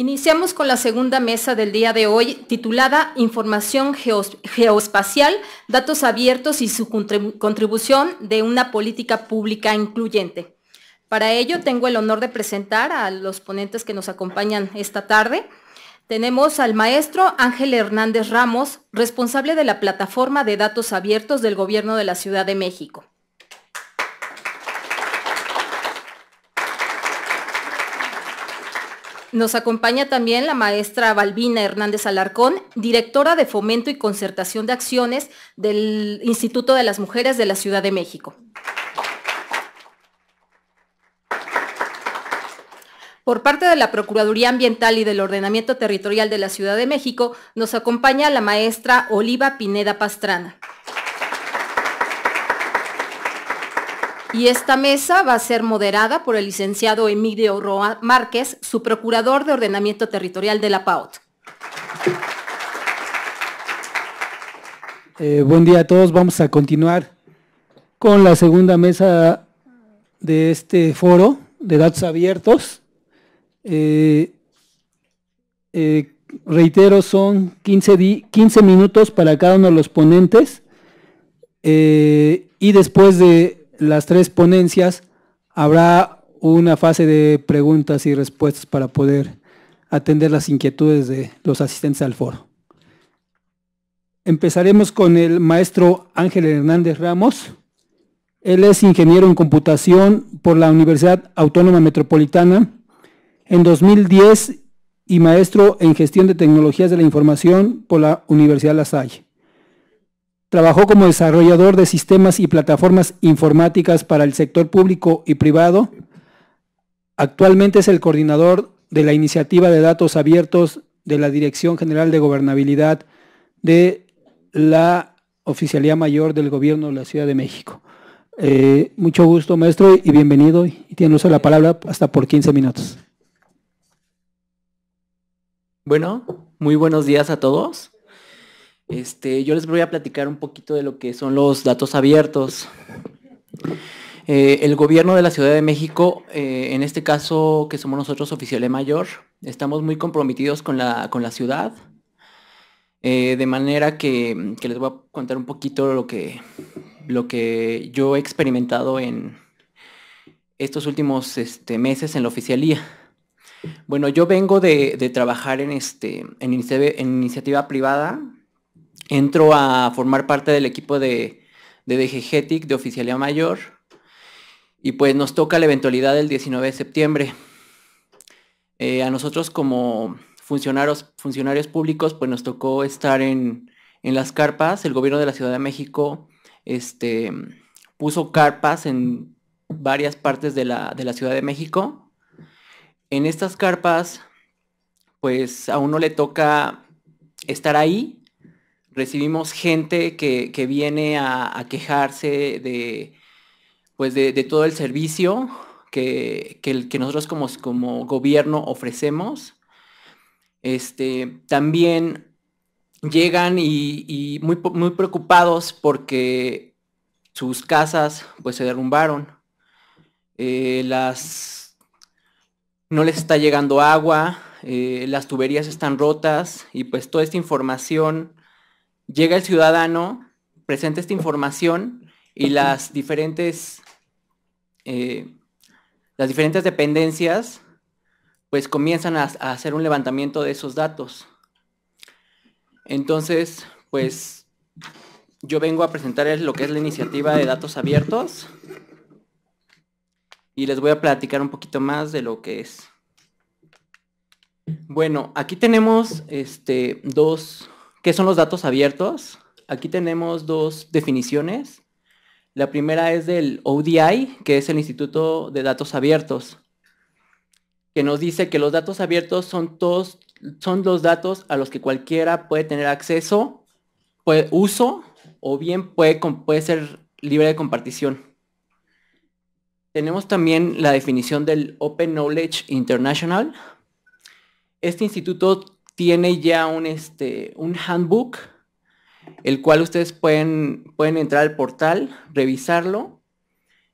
Iniciamos con la segunda mesa del día de hoy titulada Información Geoespacial, Datos Abiertos y su contribución de una política pública incluyente. Para ello tengo el honor de presentar a los ponentes que nos acompañan esta tarde. Tenemos al maestro Ángel Hernández Ramos, responsable de la plataforma de datos abiertos del Gobierno de la Ciudad de México. Nos acompaña también la maestra Balbina Hernández Alarcón, directora de Fomento y Concertación de Acciones del Instituto de las Mujeres de la Ciudad de México. Por parte de la Procuraduría Ambiental y del Ordenamiento Territorial de la Ciudad de México, nos acompaña la maestra Oliva Pineda Pastrana. Y esta mesa va a ser moderada por el licenciado Emilio Roa Márquez, su procurador de ordenamiento territorial de la PAOT. Eh, buen día a todos, vamos a continuar con la segunda mesa de este foro de datos abiertos. Eh, eh, reitero, son 15, 15, minutos para cada uno de los ponentes y después de las tres ponencias habrá una fase de preguntas y respuestas para poder atender las inquietudes de los asistentes al foro. Empezaremos con el maestro Ángel Hernández Ramos. Él es ingeniero en computación por la Universidad Autónoma Metropolitana. En 2010 y maestro en gestión de tecnologías de la información por la Universidad La Salle. Trabajó como desarrollador de sistemas y plataformas informáticas para el sector público y privado. Actualmente es el coordinador de la iniciativa de datos abiertos de la Dirección General de Gobernabilidad de la Oficialía Mayor del Gobierno de la Ciudad de México. Eh, mucho gusto, maestro, y bienvenido. Y tiene uso la palabra hasta por 15 minutos. Bueno, muy buenos días a todos. Este, yo les voy a platicar un poquito de lo que son los datos abiertos. Eh, el gobierno de la Ciudad de México, eh, en este caso que somos nosotros oficiales mayor, estamos muy comprometidos con la, ciudad, eh, de manera que, les voy a contar un poquito lo que, lo que yo he experimentado en estos últimos este, meses en la oficialía. Bueno, yo vengo de, trabajar en, este, en iniciativa privada, Entro a formar parte del equipo de, de de Oficialía Mayor, y pues nos toca la eventualidad del 19 de septiembre. Eh, a nosotros como funcionarios, funcionarios públicos, pues nos tocó estar en, las carpas. El gobierno de la Ciudad de México este, puso carpas en varias partes de la, de la Ciudad de México. En estas carpas, pues a uno le toca estar ahí recibimos gente que, viene a, quejarse de, pues de, todo el servicio que, nosotros como, gobierno ofrecemos. Este, también llegan y, muy, preocupados porque sus casas pues se derrumbaron. Eh, las no les está llegando agua, eh, las tuberías están rotas y pues toda esta información llega el ciudadano, presenta esta información y las diferentes, eh, las diferentes dependencias pues comienzan a, hacer un levantamiento de esos datos. Entonces, pues yo vengo a presentar lo que es la iniciativa de datos abiertos y les voy a platicar un poquito más de lo que es. Bueno, aquí tenemos este, dos ¿Qué son los datos abiertos? Aquí tenemos dos definiciones. La primera es del ODI, que es el Instituto de Datos Abiertos, que nos dice que los datos abiertos son, todos, son los datos a los que cualquiera puede tener acceso, puede, uso o bien puede, puede ser libre de compartición. Tenemos también la definición del Open Knowledge International. Este instituto tiene ya un, este, un handbook, el cual ustedes pueden, pueden entrar al portal, revisarlo.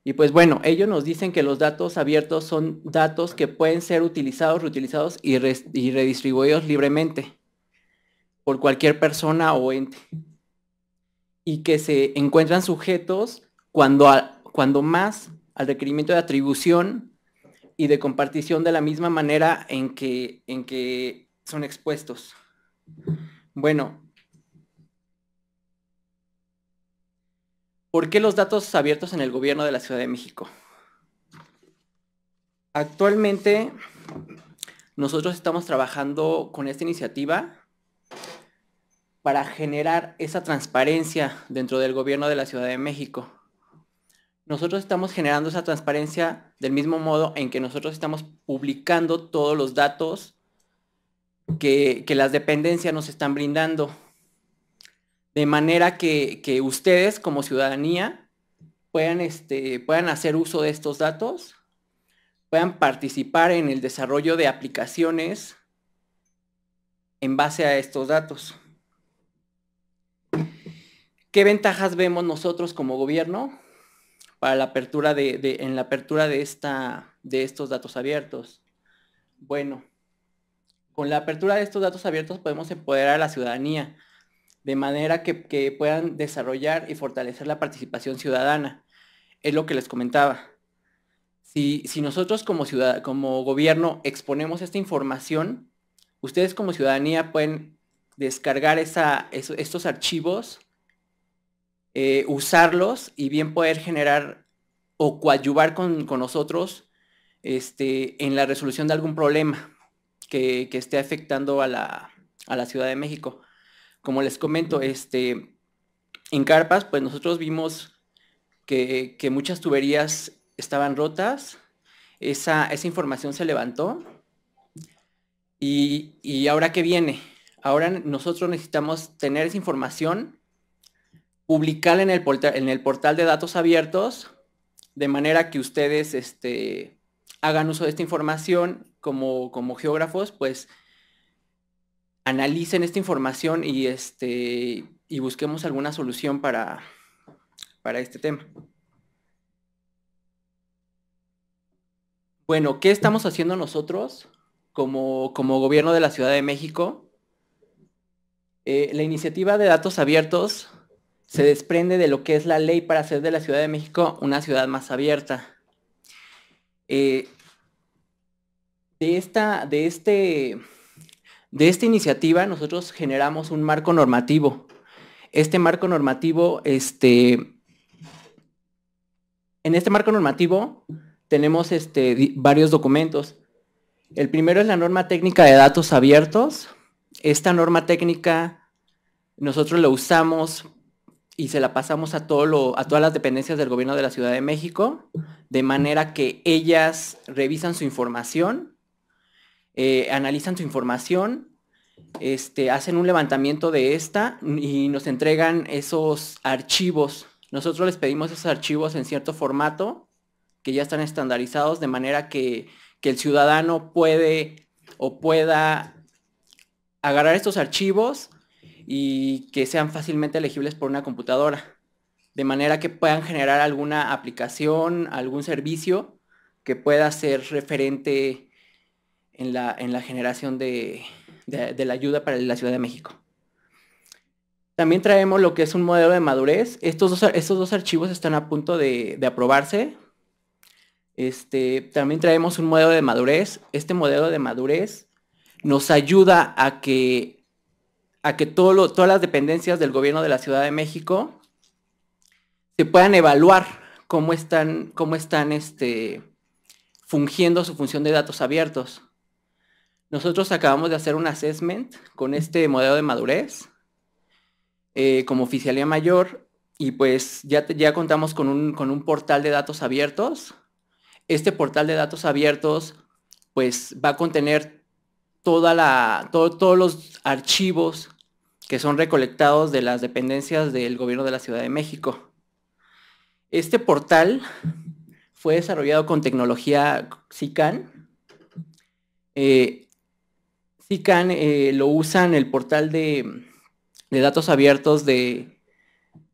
Y pues bueno, ellos nos dicen que los datos abiertos son datos que pueden ser utilizados, reutilizados y, redistribuidos libremente por cualquier persona o ente. Y que se encuentran sujetos cuando, cuando más al requerimiento de atribución y de compartición de la misma manera en que, en que son expuestos. Bueno, ¿por qué los datos abiertos en el gobierno de la Ciudad de México? Actualmente nosotros estamos trabajando con esta iniciativa para generar esa transparencia dentro del gobierno de la Ciudad de México. Nosotros estamos generando esa transparencia del mismo modo en que nosotros estamos publicando todos los datos que, las dependencias nos están brindando. De manera que, ustedes como ciudadanía puedan, este, puedan hacer uso de estos datos, puedan participar en el desarrollo de aplicaciones en base a estos datos. ¿Qué ventajas vemos nosotros como gobierno para la apertura de en la apertura de, esta, de estos datos abiertos? Bueno, con la apertura de estos datos abiertos podemos empoderar a la ciudadanía de manera que, puedan desarrollar y fortalecer la participación ciudadana. Es lo que les comentaba. Si, nosotros como, gobierno exponemos esta información, ustedes como ciudadanía pueden descargar estos archivos, eh, usarlos y bien poder generar o coadyuvar con, nosotros este, en la resolución de algún problema que, esté afectando a la, a la, Ciudad de México. Como les comento, este, en Carpas, pues nosotros vimos que, muchas tuberías estaban rotas, esa, información se levantó y, ahora qué viene. Ahora nosotros necesitamos tener esa información, publicarla en el, portal, en el portal de datos abiertos, de manera que ustedes este, hagan uso de esta información como, como geógrafos, pues analicen esta información y, este, y busquemos alguna solución para, para este tema. Bueno, ¿qué estamos haciendo nosotros como, gobierno de la Ciudad de México? Eh, la iniciativa de datos abiertos se desprende de lo que es la ley para hacer de la Ciudad de México una ciudad más abierta. Eh, de esta, de este, de esta iniciativa nosotros generamos un marco normativo. Este marco normativo, este, en este marco normativo tenemos este, varios documentos. El primero es la norma técnica de datos abiertos. Esta norma técnica nosotros la usamos y se la pasamos a, todo a todas las dependencias del gobierno de la Ciudad de México, de manera que ellas revisan su información eh, analizan su información, este, hacen un levantamiento de esta y nos entregan esos archivos. Nosotros les pedimos esos archivos en cierto formato que ya están estandarizados de manera que, el ciudadano puede o pueda agarrar estos archivos y que sean fácilmente elegibles por una computadora, de manera que puedan generar alguna aplicación, algún servicio que pueda ser referente en la, generación de, la ayuda para la Ciudad de México. También traemos lo que es un modelo de madurez. Estos dos, estos dos archivos están a punto de, aprobarse. Este, también traemos un modelo de madurez. Este modelo de madurez nos ayuda a que, a que todo todas las dependencias del gobierno de la Ciudad de México se puedan evaluar cómo están, cómo están este, fungiendo su función de datos abiertos. Nosotros acabamos de hacer un assessment con este modelo de madurez eh, como oficialía mayor y pues ya, contamos con un, portal de datos abiertos. Este portal de datos abiertos pues va a contener toda la, todos los archivos que son recolectados de las dependencias del gobierno de la Ciudad de México. Este portal fue desarrollado con tecnología SICAN. Eh, SICAN eh, lo usan el portal de, datos abiertos de,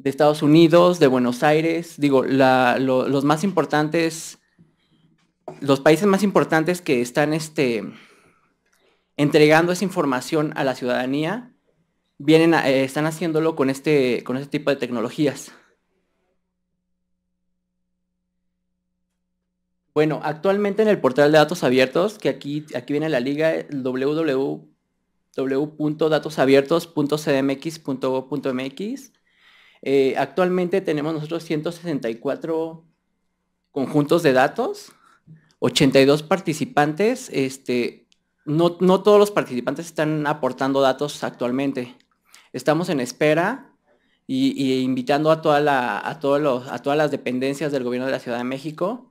Estados Unidos, de Buenos Aires, digo, los más importantes, los países más importantes que están este, entregando esa información a la ciudadanía, vienen eh, están haciéndolo con este, con este tipo de tecnologías. Bueno, actualmente en el portal de datos abiertos, que aquí, aquí viene la liga, eh, www.datosabiertos.cdmx.gov.mx, eh, actualmente tenemos nosotros 164 conjuntos de datos, 82 participantes. Este, no, todos los participantes están aportando datos actualmente. Estamos en espera e invitando a, toda a, todos a todas las dependencias del gobierno de la Ciudad de México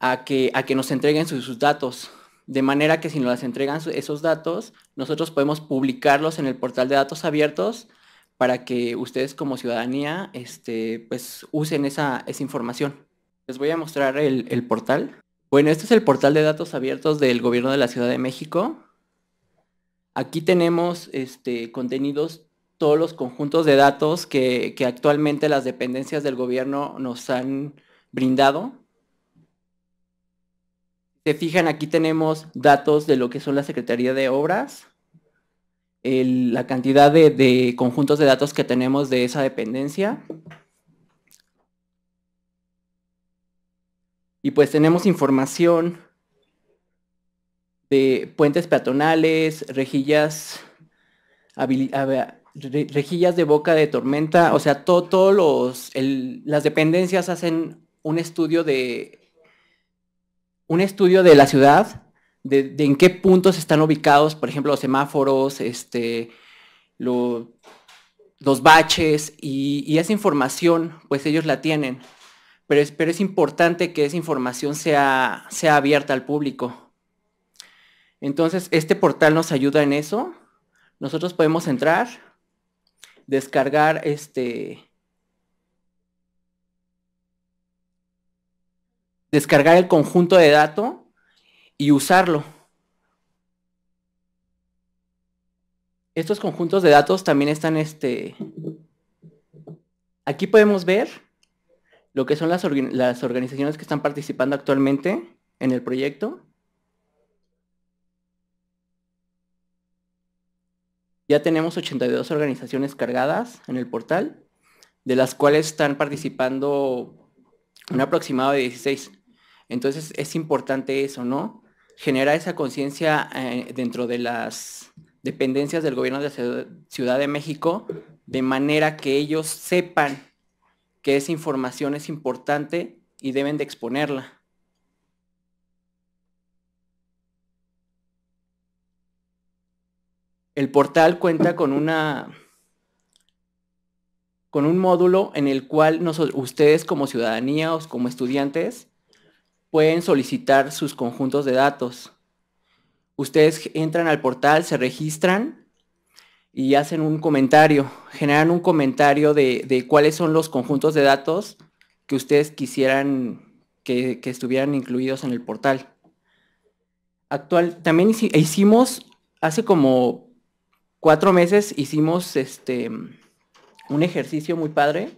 a que, a que nos entreguen sus, datos. De manera que si nos las entregan esos datos, nosotros podemos publicarlos en el portal de datos abiertos para que ustedes como ciudadanía este, pues, usen esa, información. Les voy a mostrar el, portal. Bueno, este es el portal de datos abiertos del gobierno de la Ciudad de México. Aquí tenemos este, contenidos todos los conjuntos de datos que, que actualmente las dependencias del gobierno nos han brindado te fijan, aquí tenemos datos de lo que son la Secretaría de Obras, la cantidad de, conjuntos de datos que tenemos de esa dependencia. Y pues tenemos información de puentes peatonales, rejillas, rejillas de boca de tormenta, o sea, todas las dependencias hacen un estudio de un estudio de la ciudad, de, en qué puntos están ubicados, por ejemplo, los semáforos, este, los baches, y, esa información, pues ellos la tienen. Pero es, pero es importante que esa información sea, sea abierta al público. Entonces, este portal nos ayuda en eso. Nosotros podemos entrar, descargar este, descargar el conjunto de datos y usarlo. Estos conjuntos de datos también están, este, aquí podemos ver lo que son las, las organizaciones que están participando actualmente en el proyecto. Ya tenemos 82 organizaciones cargadas en el portal, de las cuales están participando un aproximado de 16. Entonces es importante eso, ¿no? Generar esa conciencia eh, dentro de las dependencias del gobierno de Ciudad de México, de manera que ellos sepan que esa información es importante y deben de exponerla. El portal cuenta con una con un módulo en el cual ustedes como ciudadanía o como estudiantes pueden solicitar sus conjuntos de datos. Ustedes entran al portal, se registran y hacen un comentario, generan un comentario de, cuáles son los conjuntos de datos que ustedes quisieran que, que estuvieran incluidos en el portal. Actual, también hicimos, hace como cuatro meses hicimos este, un ejercicio muy padre.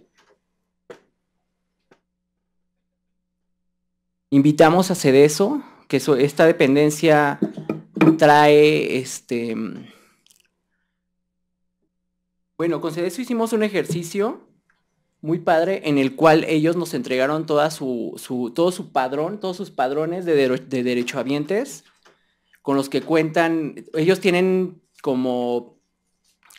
Invitamos a CEDESO, que esta dependencia trae este. Bueno, con CEDESO hicimos un ejercicio muy padre en el cual ellos nos entregaron toda todo su padrón, todos sus padrones de, de derechohabientes con los que cuentan. Ellos tienen como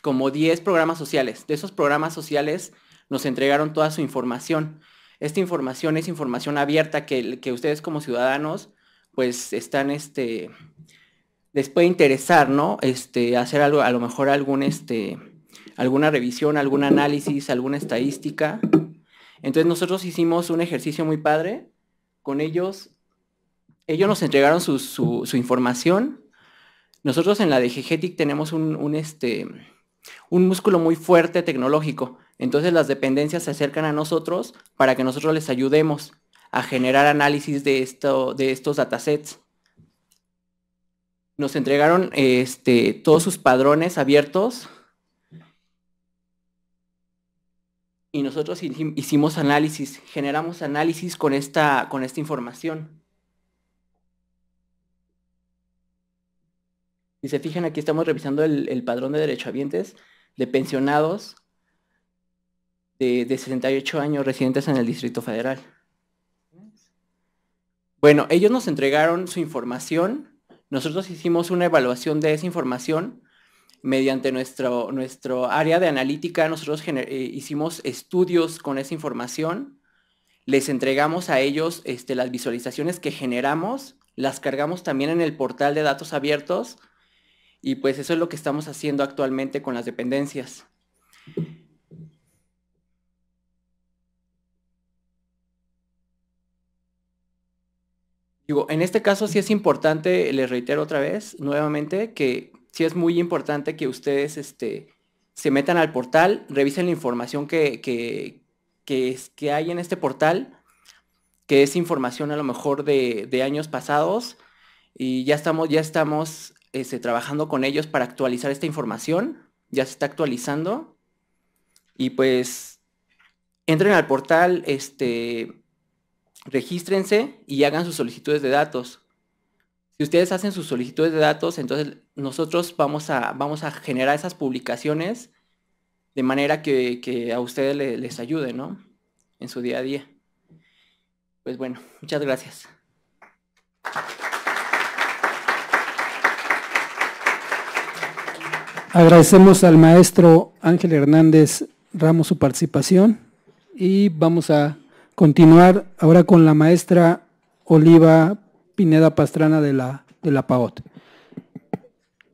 como 10 programas sociales. De esos programas sociales nos entregaron toda su información. Esta información es información abierta que, que ustedes como ciudadanos pues están este les puede interesar, ¿no? Este hacer algo a lo mejor algún este alguna revisión, algún análisis, alguna estadística. Entonces nosotros hicimos un ejercicio muy padre con ellos. Ellos nos entregaron su, información. Nosotros en la DGGTIC tenemos un, un, este, un músculo muy fuerte tecnológico. Entonces las dependencias se acercan a nosotros para que nosotros les ayudemos a generar análisis de, de estos datasets. Nos entregaron este, todos sus padrones abiertos y nosotros hicimos análisis, generamos análisis con esta información. Si se fijan, aquí estamos revisando el, padrón de derechohabientes de pensionados de, de 68 años residentes en el Distrito Federal. Bueno, ellos nos entregaron su información, nosotros hicimos una evaluación de esa información mediante nuestro, nuestro área de analítica, nosotros eh, hicimos estudios con esa información, les entregamos a ellos este, las visualizaciones que generamos, las cargamos también en el portal de datos abiertos, y pues eso es lo que estamos haciendo actualmente con las dependencias. Digo, en este caso sí es importante, les reitero otra vez, nuevamente, que sí es muy importante que ustedes este, se metan al portal, revisen la información que, es, que hay en este portal, que es información a lo mejor de, de años pasados, y ya estamos, ya estamos este, trabajando con ellos para actualizar esta información. Ya se está actualizando. Y pues entren al portal, este, regístrense y hagan sus solicitudes de datos. Si ustedes hacen sus solicitudes de datos, entonces nosotros vamos a, vamos a generar esas publicaciones de manera que, a ustedes les ayude, ¿no? En su día a día. Pues bueno, muchas gracias. Agradecemos al maestro Ángel Hernández Ramos su participación y vamos a continuar ahora con la maestra Oliva Pineda Pastrana de la, de la PAOT.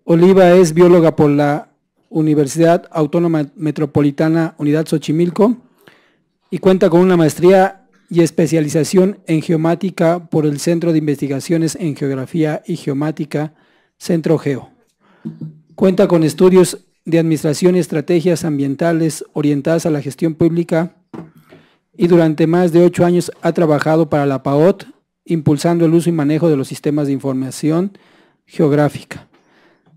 Oliva es bióloga por la Universidad Autónoma Metropolitana Unidad Xochimilco y cuenta con una maestría y especialización en geomática por el Centro de Investigaciones en Geografía y Geomática, Centro Geo. Cuenta con estudios de administración y estrategias ambientales orientadas a la gestión pública y durante más de ocho años ha trabajado para la PAOT, impulsando el uso y manejo de los sistemas de información geográfica.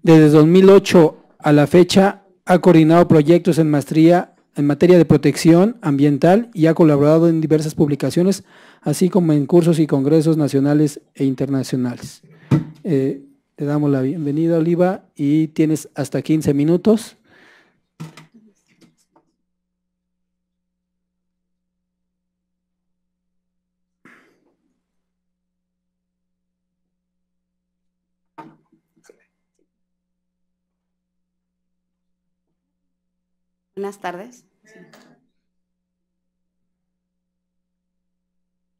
Desde 2008 a la fecha ha coordinado proyectos en maestría en materia de protección ambiental y ha colaborado en diversas publicaciones, así como en cursos y congresos nacionales e internacionales. Eh, te damos la bienvenida, Oliva, y tienes hasta 15 minutos. Buenas tardes.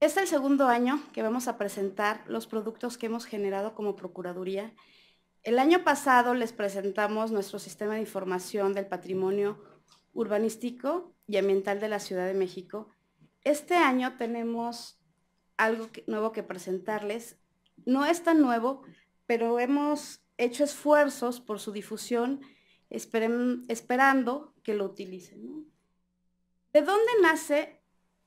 Es el segundo año que vamos a presentar los productos que hemos generado como Procuraduría. El año pasado les presentamos nuestro sistema de información del patrimonio urbanístico y ambiental de la Ciudad de México. Este año tenemos algo nuevo que presentarles. No es tan nuevo, pero hemos hecho esfuerzos por su difusión esperando que lo utilicen. ¿De dónde nace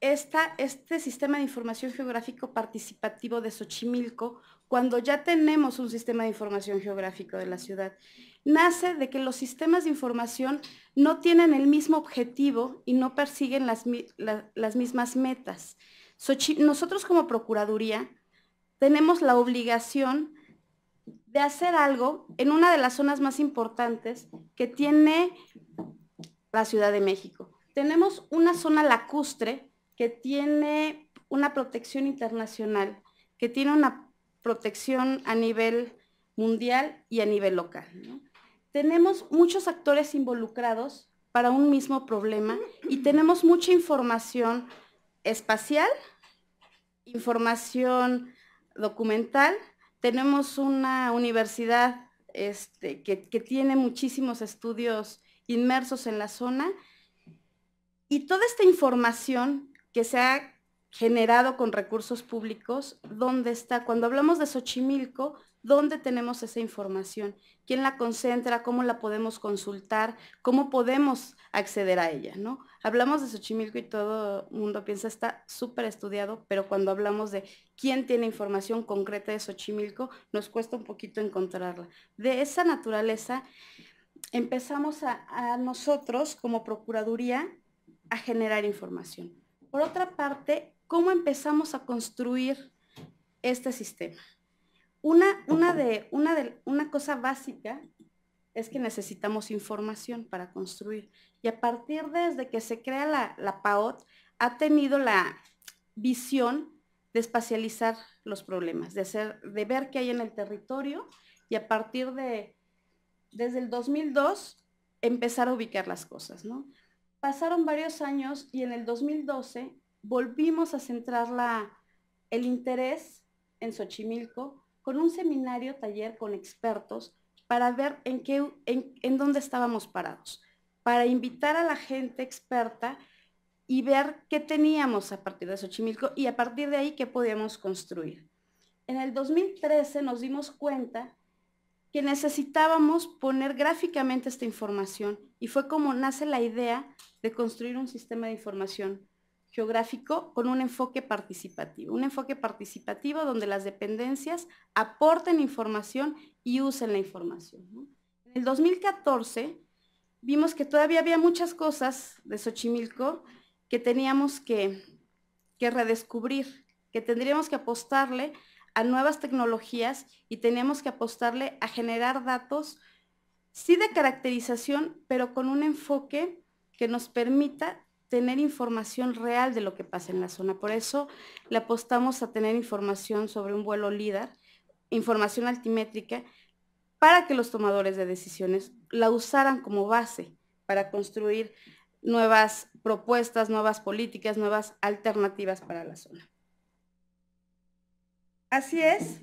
este sistema de información geográfico participativo de Xochimilco, cuando ya tenemos un sistema de información geográfico de la ciudad, nace de que los sistemas de información no tienen el mismo objetivo y no persiguen las, mismas metas. Nosotros como Procuraduría tenemos la obligación de hacer algo en una de las zonas más importantes que tiene la Ciudad de México. Tenemos una zona lacustre que tiene una protección internacional, que tiene una protección a nivel mundial y a nivel local. Tenemos muchos actores involucrados para un mismo problema y tenemos mucha información espacial, información documental, tenemos una universidad este, que, que tiene muchísimos estudios inmersos en la zona y toda esta información que se ha generado con recursos públicos, ¿dónde está? Cuando hablamos de Xochimilco, ¿dónde tenemos esa información? ¿Quién la concentra? ¿Cómo la podemos consultar? ¿Cómo podemos acceder a ella? Hablamos de Xochimilco y todo el mundo piensa está súper estudiado, pero cuando hablamos de quién tiene información concreta de Xochimilco, nos cuesta un poquito encontrarla. De esa naturaleza, empezamos a nosotros como Procuraduría a generar información por otra parte, cómo empezamos a construir este sistema. Una, cosa básica es que necesitamos información para construir. Y a partir desde que se crea la, PAOT, ha tenido la visión de espacializar los problemas, de, de ver qué hay en el territorio y a partir de, desde el 2002, empezar a ubicar las cosas, ¿no? Pasaron varios años y en el 2012 volvimos a centrar el interés en Xochimilco con un seminario, taller con expertos para ver en, qué, en, en dónde estábamos parados, para invitar a la gente experta y ver qué teníamos a partir de Xochimilco y a partir de ahí qué podíamos construir. En el 2013 nos dimos cuenta que necesitábamos poner gráficamente esta información y fue como nace la idea de construir un sistema de información geográfico con un enfoque participativo, un enfoque participativo donde las dependencias aporten información y usen la información. En el 2014 vimos que todavía había muchas cosas de Xochimilco que teníamos que, que redescubrir, que tendríamos que apostarle a nuevas tecnologías y tenemos que apostarle a generar datos, sí de caracterización, pero con un enfoque que nos permita tener información real de lo que pasa en la zona. Por eso le apostamos a tener información sobre un vuelo líder, información altimétrica, para que los tomadores de decisiones la usaran como base para construir nuevas propuestas, nuevas políticas, nuevas alternativas para la zona. Así es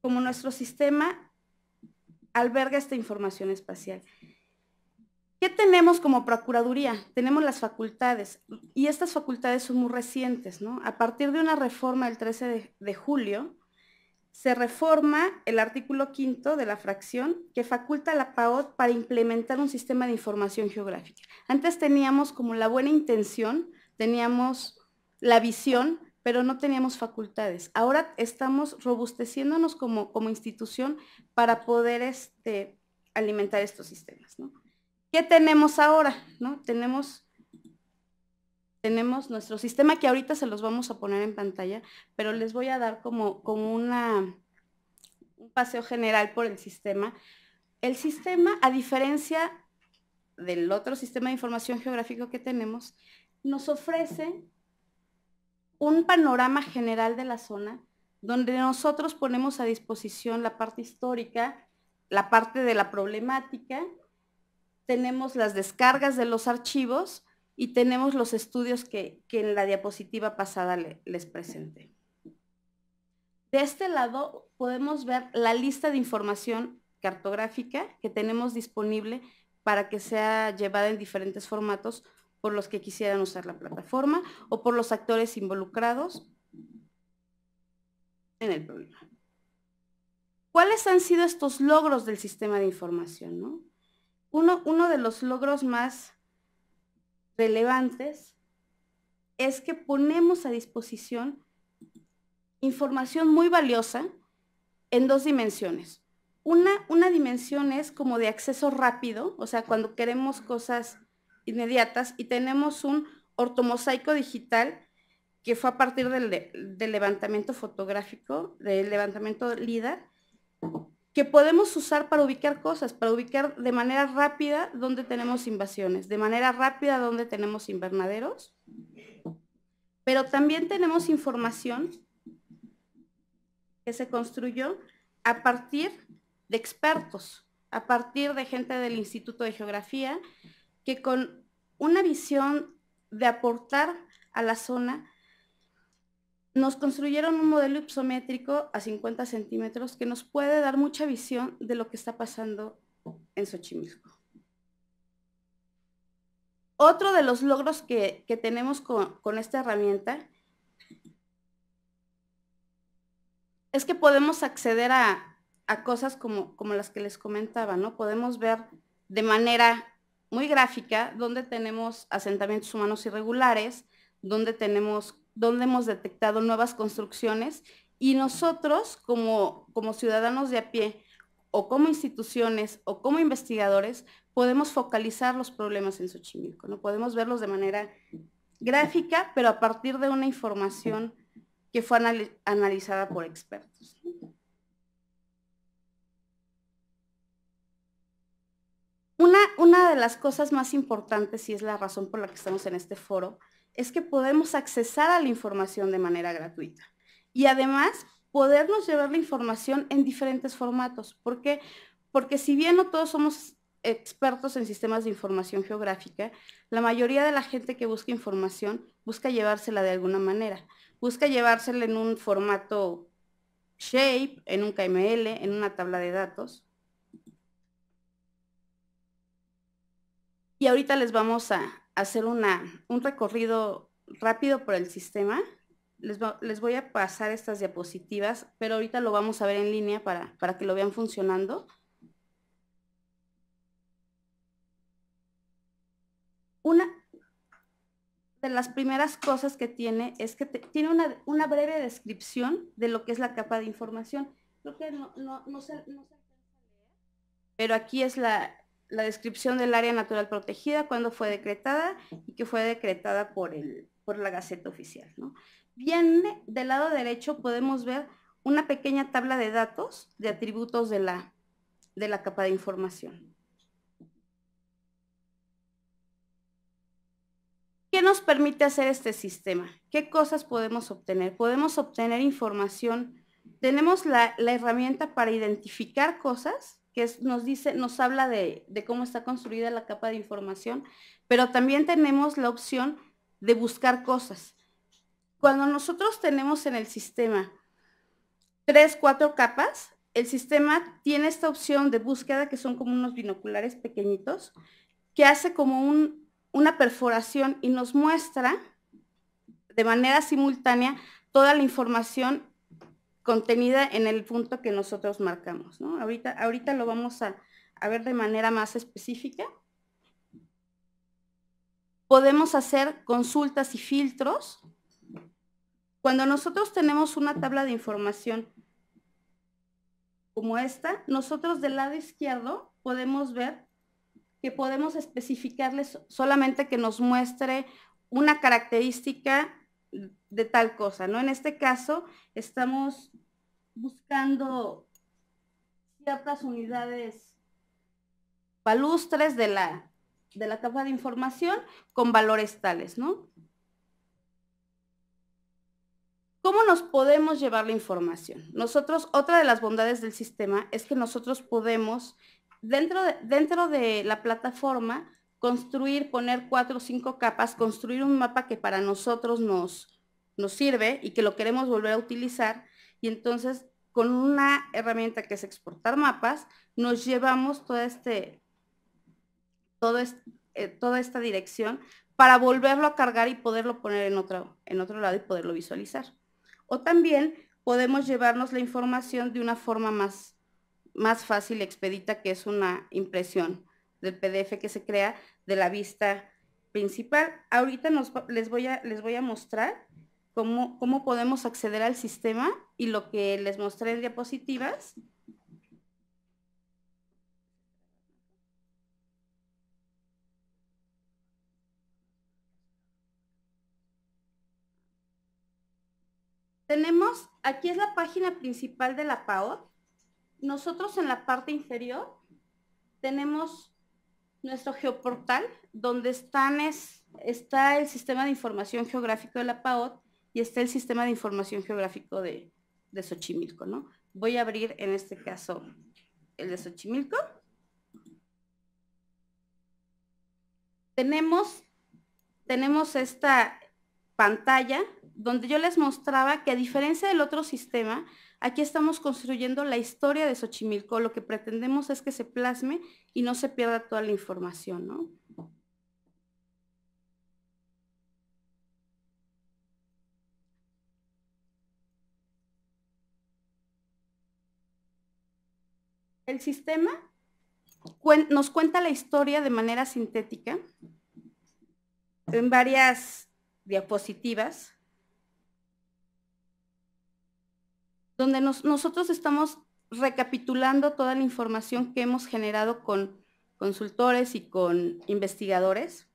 como nuestro sistema alberga esta información espacial. ¿Qué tenemos como Procuraduría? Tenemos las facultades y estas facultades son muy recientes. ¿no? A partir de una reforma del 13 de, julio, se reforma el artículo quinto de la fracción que faculta a la PAOT para implementar un sistema de información geográfica. Antes teníamos como la buena intención, teníamos la visión, pero no teníamos facultades. Ahora estamos robusteciéndonos como, como institución para poder este, alimentar estos sistemas. ¿Qué tenemos ahora? ¿no? Tenemos, tenemos nuestro sistema que ahorita se los vamos a poner en pantalla, pero les voy a dar como, como una, un paseo general por el sistema. El sistema, a diferencia del otro sistema de información geográfico que tenemos, nos ofrece un panorama general de la zona donde nosotros ponemos a disposición la parte histórica, la parte de la problemática, tenemos las descargas de los archivos y tenemos los estudios que, en la diapositiva pasada les presenté. De este lado podemos ver la lista de información cartográfica que tenemos disponible para que sea llevada en diferentes formatos por los que quisieran usar la plataforma o por los actores involucrados en el problema. ¿Cuáles han sido estos logros del sistema de información? Uno, uno de los logros más relevantes es que ponemos a disposición información muy valiosa en dos dimensiones. Una, una dimensión es como de acceso rápido, o sea, cuando queremos cosas inmediatas y tenemos un ortomosaico digital que fue a partir del, levantamiento fotográfico, del levantamiento LIDAR, que podemos usar para ubicar cosas, para ubicar de manera rápida dónde tenemos invasiones, de manera rápida dónde tenemos invernaderos, pero también tenemos información que se construyó a partir de expertos, a partir de gente del Instituto de Geografía, que con una visión de aportar a la zona, nos construyeron un modelo ipsométrico a 50 centímetros que nos puede dar mucha visión de lo que está pasando en Xochimilco. Otro de los logros que, tenemos con, esta herramienta es que podemos acceder a, cosas como, como, las que les comentaba, ¿no? Podemos ver de manera muy gráfica donde tenemos asentamientos humanos irregulares, donde tenemos, donde hemos detectado nuevas construcciones y nosotros como, ciudadanos de a pie o como instituciones o como investigadores podemos focalizar los problemas en Xochimilco, ¿no? Podemos verlos de manera gráfica, pero a partir de una información que fue analizada por expertos. Una, de las cosas más importantes, y es la razón por la que estamos en este foro, es que podemos accesar a la información de manera gratuita. Y además, podernos llevar la información en diferentes formatos. ¿Por qué? Porque si bien no todos somos expertos en sistemas de información geográfica, la mayoría de la gente que busca información busca llevársela de alguna manera. Busca llevársela en un formato shape, en un KML, en una tabla de datos. Y ahorita les vamos a hacer una, un recorrido rápido por el sistema. Les, voy a pasar estas diapositivas, pero ahorita lo vamos a ver en línea para, que lo vean funcionando. Una de las primeras cosas que tiene es que tiene una, breve descripción de lo que es la capa de información. que no, se, pero aquí es la, la descripción del área natural protegida, cuándo fue decretada y que fue decretada por, la Gaceta Oficial. Bien, del lado derecho podemos ver una pequeña tabla de datos de atributos de la, de la capa de información. ¿Qué nos permite hacer este sistema? ¿Qué cosas podemos obtener? Podemos obtener información. Tenemos la, la herramienta para identificar cosas que nos dice, nos habla de, cómo está construida la capa de información, pero también tenemos la opción de buscar cosas. Cuando nosotros tenemos en el sistema tres, cuatro capas, el sistema tiene esta opción de búsqueda que son como unos binoculares pequeñitos, que hace como una perforación y nos muestra de manera simultánea toda la información contenida en el punto que nosotros marcamos. Ahorita, ahorita lo vamos a ver de manera más específica. Podemos hacer consultas y filtros. Cuando nosotros tenemos una tabla de información como esta, nosotros del lado izquierdo podemos ver que podemos especificarles solamente que nos muestre una característica de tal cosa, ¿no? En este caso, estamos buscando ciertas unidades palustres de la, de la capa de información con valores tales, ¿no? ¿Cómo nos podemos llevar la información? Nosotros, otra de las bondades del sistema es que nosotros podemos, dentro de, dentro de la plataforma, construir, poner cuatro o cinco capas, construir un mapa que para nosotros nos, nos sirve y que lo queremos volver a utilizar. Y entonces, con una herramienta que es exportar mapas, nos llevamos este, todo eh, toda esta dirección para volverlo a cargar y poderlo poner en otro, en otro lado y poderlo visualizar. O también podemos llevarnos la información de una forma más, más fácil y expedita, que es una impresión del PDF que se crea, de la vista principal. Ahorita les, voy a, les voy a mostrar cómo, podemos acceder al sistema y lo que les mostré en diapositivas Tenemos, aquí es la página principal de la PAO. Nosotros en la parte inferior tenemos nuestro geoportal, donde están es, está el sistema de información geográfico de la PAOT y está el sistema de información geográfico de, de Xochimilco, ¿no? Voy a abrir en este caso el de Xochimilco. Tenemos, tenemos esta pantalla donde yo les mostraba que a diferencia del otro sistema, Aquí estamos construyendo la historia de Xochimilco. Lo que pretendemos es que se plasme y no se pierda toda la información, El sistema nos cuenta la historia de manera sintética en varias diapositivas. donde nosotros estamos recapitulando toda la información que hemos generado con consultores y con investigadores.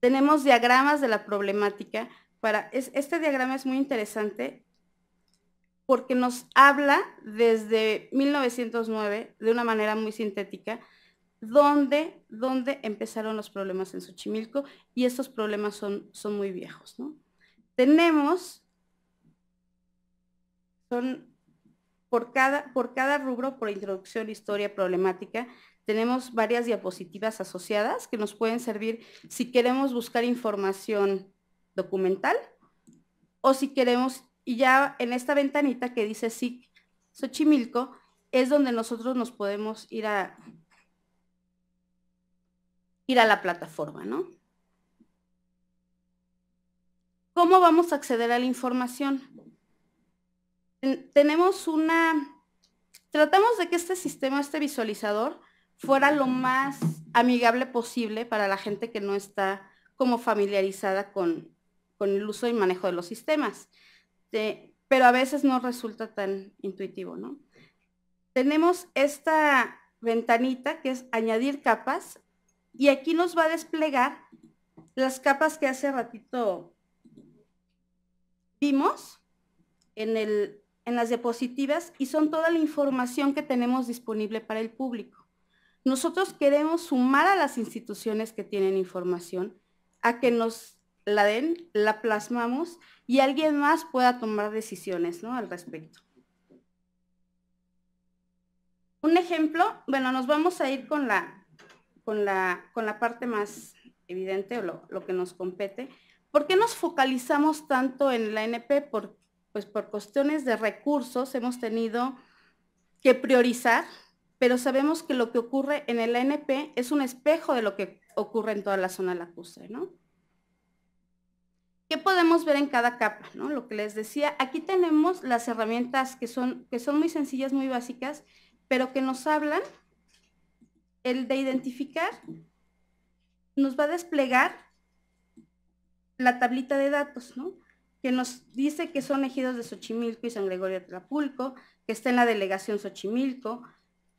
Tenemos diagramas de la problemática. Para, este diagrama es muy interesante porque nos habla desde 1909 de una manera muy sintética dónde, empezaron los problemas en Xochimilco y estos problemas son, son muy viejos. ¿no? tenemos, son por cada, por cada rubro, por introducción, historia, problemática, tenemos varias diapositivas asociadas que nos pueden servir si queremos buscar información documental o si queremos, y ya en esta ventanita que dice SIC Xochimilco, es donde nosotros nos podemos ir a, ir a la plataforma, ¿no? ¿Cómo vamos a acceder a la información? tenemos una... Tratamos de que este sistema, este visualizador, fuera lo más amigable posible para la gente que no está como familiarizada con, el uso y manejo de los sistemas. pero a veces no resulta tan intuitivo, ¿no? Tenemos esta ventanita que es añadir capas y aquí nos va a desplegar las capas que hace ratito vimos en, las diapositivas y son toda la información que tenemos disponible para el público. Nosotros queremos sumar a las instituciones que tienen información a que nos la den, la plasmamos y alguien más pueda tomar decisiones al respecto. Un ejemplo, bueno, nos vamos a ir con la, con la, parte más evidente o lo, lo que nos compete. ¿Por qué nos focalizamos tanto en la NP? pues por cuestiones de recursos hemos tenido que priorizar, pero sabemos que lo que ocurre en el ANP es un espejo de lo que ocurre en toda la zona lacustre, ¿no? ¿Qué podemos ver en cada capa? Lo que les decía, aquí tenemos las herramientas que son, que son muy sencillas, muy básicas, pero que nos hablan, el de identificar, nos va a desplegar la tablita de datos, ¿no? que nos dice que son ejidos de Xochimilco y San Gregorio de que está en la delegación Xochimilco,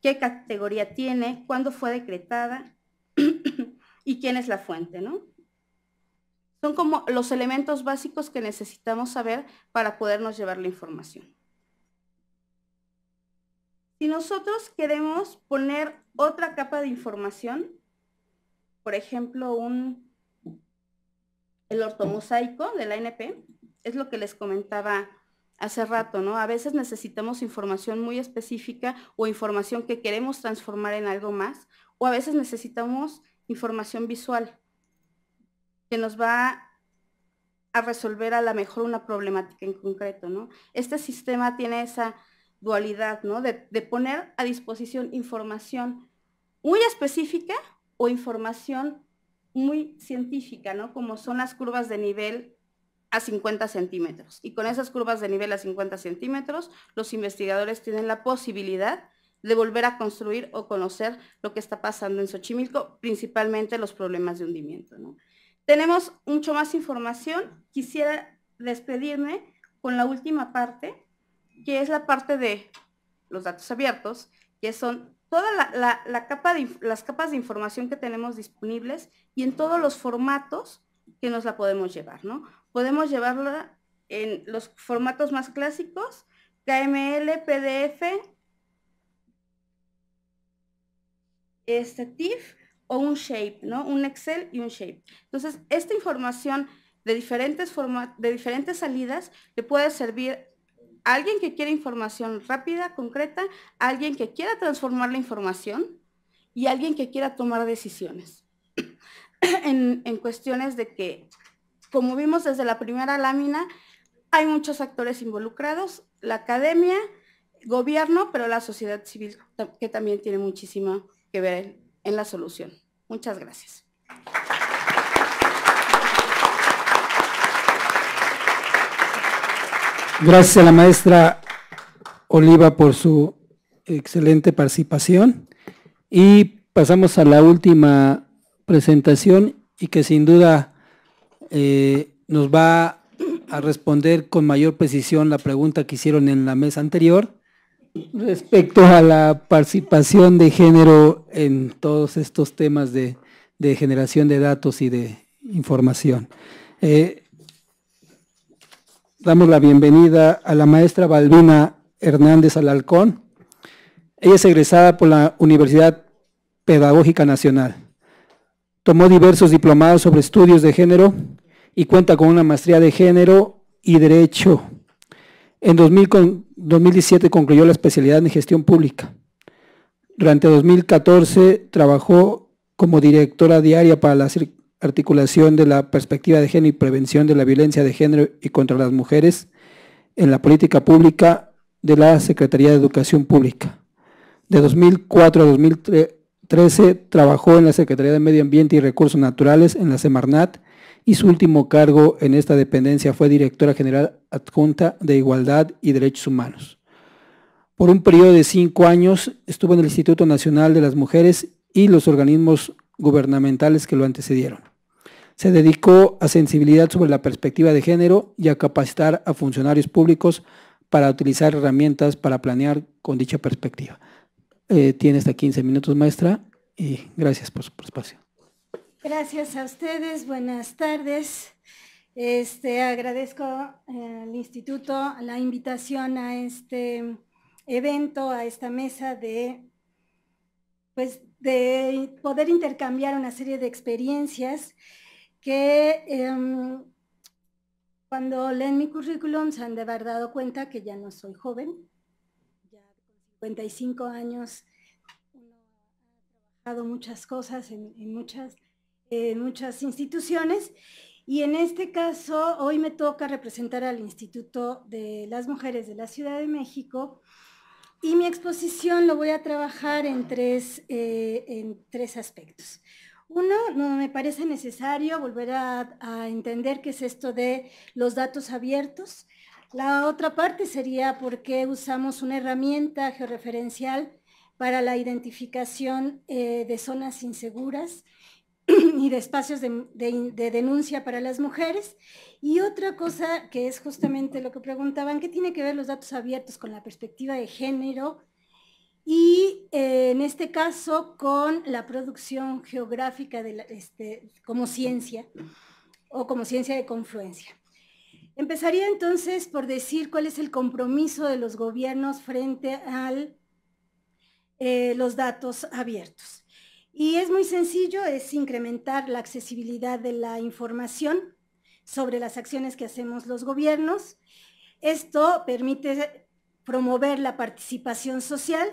qué categoría tiene, cuándo fue decretada y quién es la fuente, ¿no? Son como los elementos básicos que necesitamos saber para podernos llevar la información. Si nosotros queremos poner otra capa de información, por ejemplo, un el ortomosaico de la NP, es lo que les comentaba hace rato, ¿no? A veces necesitamos información muy específica o información que queremos transformar en algo más, o a veces necesitamos información visual que nos va a resolver a lo mejor una problemática en concreto, ¿no? Este sistema tiene esa dualidad, ¿no? de poner a disposición información muy específica o información muy científica, ¿no? Como son las curvas de nivel a 50 centímetros. Y con esas curvas de nivel a 50 centímetros, los investigadores tienen la posibilidad de volver a construir o conocer lo que está pasando en Xochimilco, principalmente los problemas de hundimiento. ¿no? Tenemos mucho más información. Quisiera despedirme con la última parte, que es la parte de los datos abiertos, que son Todas las capas de información que tenemos disponibles y en todos los formatos que nos la podemos llevar, ¿no? Podemos llevarla en los formatos más clásicos, KML, PDF, este TIFF o un shape, ¿no? Un Excel y un shape. Entonces, esta información de diferentes, de diferentes salidas le puede servir alguien que quiera información rápida, concreta, alguien que quiera transformar la información y alguien que quiera tomar decisiones. en, cuestiones de que, como vimos desde la primera lámina, hay muchos actores involucrados, la academia, gobierno, pero la sociedad civil que también tiene muchísimo que ver en la solución. Muchas gracias. Gracias a la maestra Oliva por su excelente participación. Y pasamos a la última presentación y que sin duda eh, nos va a responder con mayor precisión la pregunta que hicieron en la mesa anterior respecto a la participación de género en todos estos temas de, generación de datos y de información. Eh, damos la bienvenida a la maestra Balbina Hernández Alalcón. Ella es egresada por la Universidad Pedagógica Nacional. Tomó diversos diplomados sobre estudios de género y cuenta con una maestría de género y derecho. En 2017 concluyó la especialidad en gestión pública. Durante 2014 trabajó como directora diaria para la articulación de la perspectiva de género y prevención de la violencia de género y contra las mujeres en la política pública de la Secretaría de Educación Pública. De 2004 a 2013 trabajó en la Secretaría de Medio Ambiente y Recursos Naturales en la Semarnat y su último cargo en esta dependencia fue directora general adjunta de Igualdad y Derechos Humanos. Por un periodo de cinco años estuvo en el Instituto Nacional de las Mujeres y los organismos gubernamentales que lo antecedieron. Se dedicó a sensibilidad sobre la perspectiva de género y a capacitar a funcionarios públicos para utilizar herramientas para planear con dicha perspectiva. Eh, tiene hasta 15 minutos, maestra, y gracias por su espacio. Gracias a ustedes, buenas tardes. Este, agradezco eh, al instituto la invitación a este evento, a esta mesa de, pues, de poder intercambiar una serie de experiencias que em, cuando leen mi currículum se han de haber dado cuenta que ya no soy joven, ya con 55 años uno ha trabajado muchas cosas en, muchas, muchas instituciones y en este caso hoy me toca representar al Instituto de las Mujeres de la Ciudad de México y mi exposición lo voy a trabajar en tres, eh, en tres aspectos. Uno, no me parece necesario volver a, entender qué es esto de los datos abiertos. La otra parte sería por qué usamos una herramienta georreferencial para la identificación eh, de zonas inseguras y de espacios de, denuncia para las mujeres. Y otra cosa que es justamente lo que preguntaban, ¿qué tiene que ver los datos abiertos con la perspectiva de género y eh, en este caso con la producción geográfica de este, como ciencia o como ciencia de confluencia. Empezaría entonces por decir cuál es el compromiso de los gobiernos frente a eh, los datos abiertos. Y es muy sencillo, es incrementar la accesibilidad de la información sobre las acciones que hacemos los gobiernos. Esto permite promover la participación social,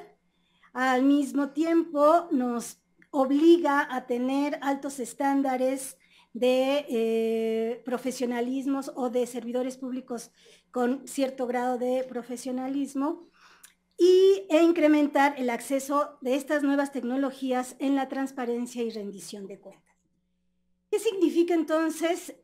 al mismo tiempo, nos obliga a tener altos estándares de eh, profesionalismos o de servidores públicos con cierto grado de profesionalismo y, e incrementar el acceso de estas nuevas tecnologías en la transparencia y rendición de cuentas. ¿Qué significa entonces?